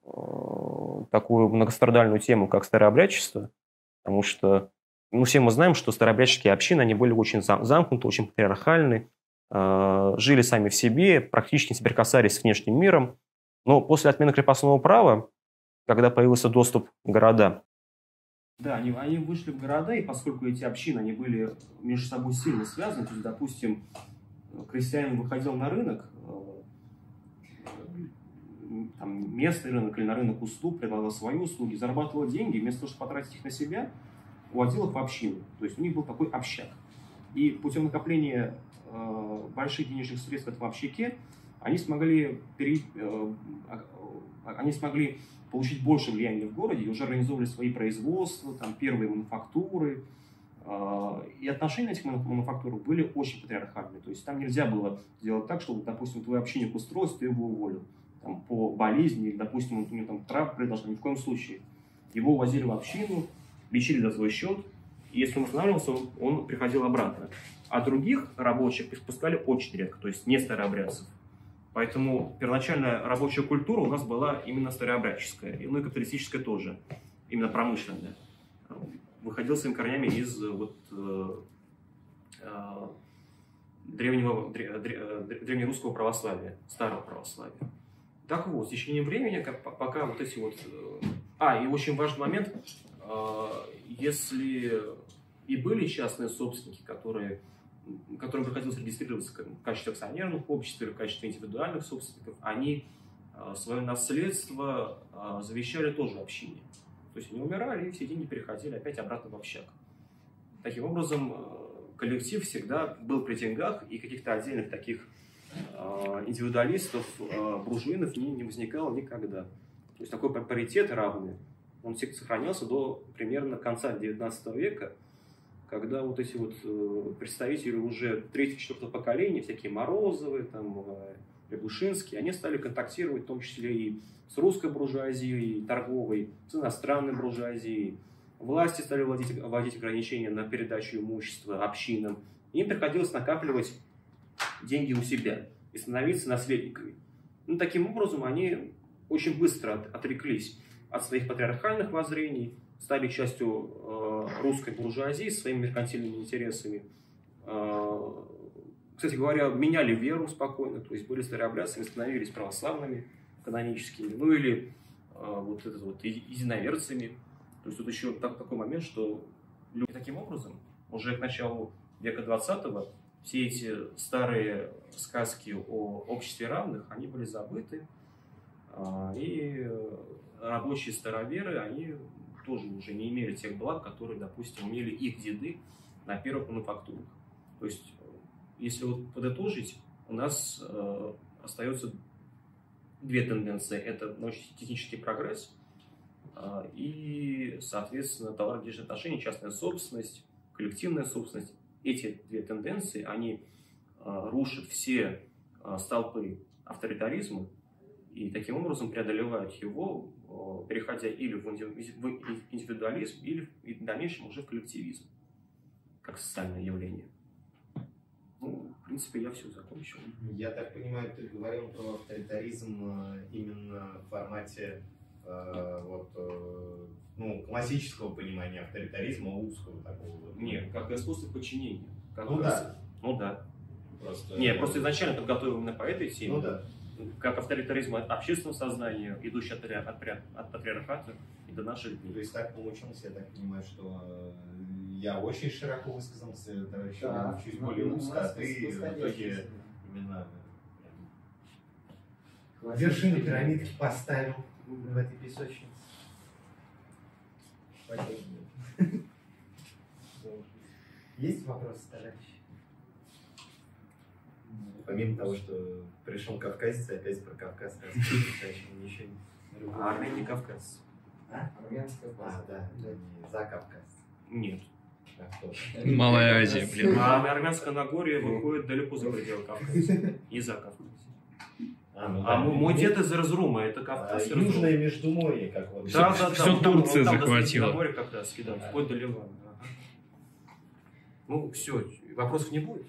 а, такую многострадальную тему, как старообрядчество, потому что ну, все мы знаем, что старообрядческие общины, они были очень замкнуты, очень патриархальны, Э, жили сами в себе, практически не соприкасались с внешним миром. Но после отмены крепостного права, когда появился доступ в города, да, они, они вышли в города, и поскольку эти общины, они были между собой сильно связаны, то есть, допустим, крестьянин выходил на рынок, э, там, местный рынок или на рынок услуг, предлагал свои услуги, зарабатывал деньги, вместо того, чтобы потратить их на себя, уводил их в общину. То есть у них был такой общак. И путем накопления Э, больших денежных средств в этом общаке, они смогли, пере, э, они смогли получить больше влияния в городе и уже организовывали свои производства, там первые мануфактуры. Э, и отношения этих мануфактур были очень патриархальные. То есть там нельзя было делать так, чтобы, допустим, твой общинник устроился, ты его уволил там, по болезни, или, допустим, у него там трап произошла, ни в коем случае. Его увозили в общину, лечили за свой счет, и если он восстанавливался, он, он приходил обратно. А других рабочих испускали очень редко, то есть не старообрядцев. Поэтому первоначальная рабочая культура у нас была именно старообрядческая, ну и капиталистическая тоже, именно промышленная. Выходил своими корнями из э, вот, э, э, древнего, дре, э, древнерусского православия, старого православия. Так вот, с течением времени, как, пока вот эти вот... Э, а, и очень важный момент, а, если и были частные собственники, которые, которым приходилось регистрироваться в качестве акционерных обществ или в качестве индивидуальных собственников, они а, свое наследство а, завещали тоже общине. То есть они умирали, и все деньги переходили опять обратно в общак. Таким образом, коллектив всегда был при деньгах, и каких-то отдельных таких индивидуалистов, буржуинов не, не возникало никогда. То есть такой паритет равный он сохранялся до примерно конца XIX века, когда вот эти вот э, представители уже третьего-четвертого поколения, всякие Морозовы, там, Лягушинские, э, они стали контактировать в том числе и с русской буржуазией, и торговой, с иностранной буржуазией. Власти стали вводить, вводить ограничения на передачу имущества общинам. Им приходилось накапливать деньги у себя и становиться наследниками. Ну, таким образом, они очень быстро отреклись от своих патриархальных воззрений, стали частью э, русской буржуазии своими меркантильными интересами. Э, кстати говоря, меняли веру спокойно, то есть были старообрядцами, становились православными каноническими, ну или э, вот это вот единоверцами. То есть тут еще так, такой момент, что люди таким образом уже к началу века 20 все эти старые сказки о обществе равных, они были забыты, э, и э, рабочие староверы, они тоже уже не имели тех благ, которые, допустим, имели их деды на первых мануфактурах. То есть, э, если вот подытожить, у нас э, остается две тенденции. Это научно-технический прогресс э, и, соответственно, товарно отношения, частная собственность, коллективная собственность. Эти две тенденции, они э, рушат все э, столпы авторитаризма и таким образом преодолевают его, Э, переходя или в индивидуализм, или в дальнейшем уже в коллективизм, как социальное явление. Ну, в принципе, я все закончил. Я так понимаю, ты говорил про авторитаризм э, именно в формате э, вот, э, ну, классического понимания авторитаризма, узкого такого. Нет, как способ подчинения. Как ну, раз... да. ну да. Просто... Не, просто изначально подготовил именно по этой теме. Ну да как авторитаризм общественного сознания, идущий от, от, от патриархата и до наших дней. То есть так получилось, я так понимаю, что э, я очень широко высказался, э, товарищ да, ну, чуть ну, более ну, узко, а ты в итоге именно вершину пирамидки поставил в этой песочнице. Есть вопросы, товарищ? помимо того, что пришел кавказец, опять про Кавказ рассказывает, ничего не... А, а Армения Кавказ. А? Армянский Кавказ. А, да, да. за Кавказ. Нет. Малая Азия, блин. А Армянское Нагорье выходит далеко за пределы Кавказа. И за Кавказ. А, а ну, а мой и... дед из Разрума, это Кавказ. А, Южное Междуморье, как вот. Да, да, да. Все там, Турция там, захватила. Море как раз, да, вплоть до Ливана. Ну, все, вопросов не будет.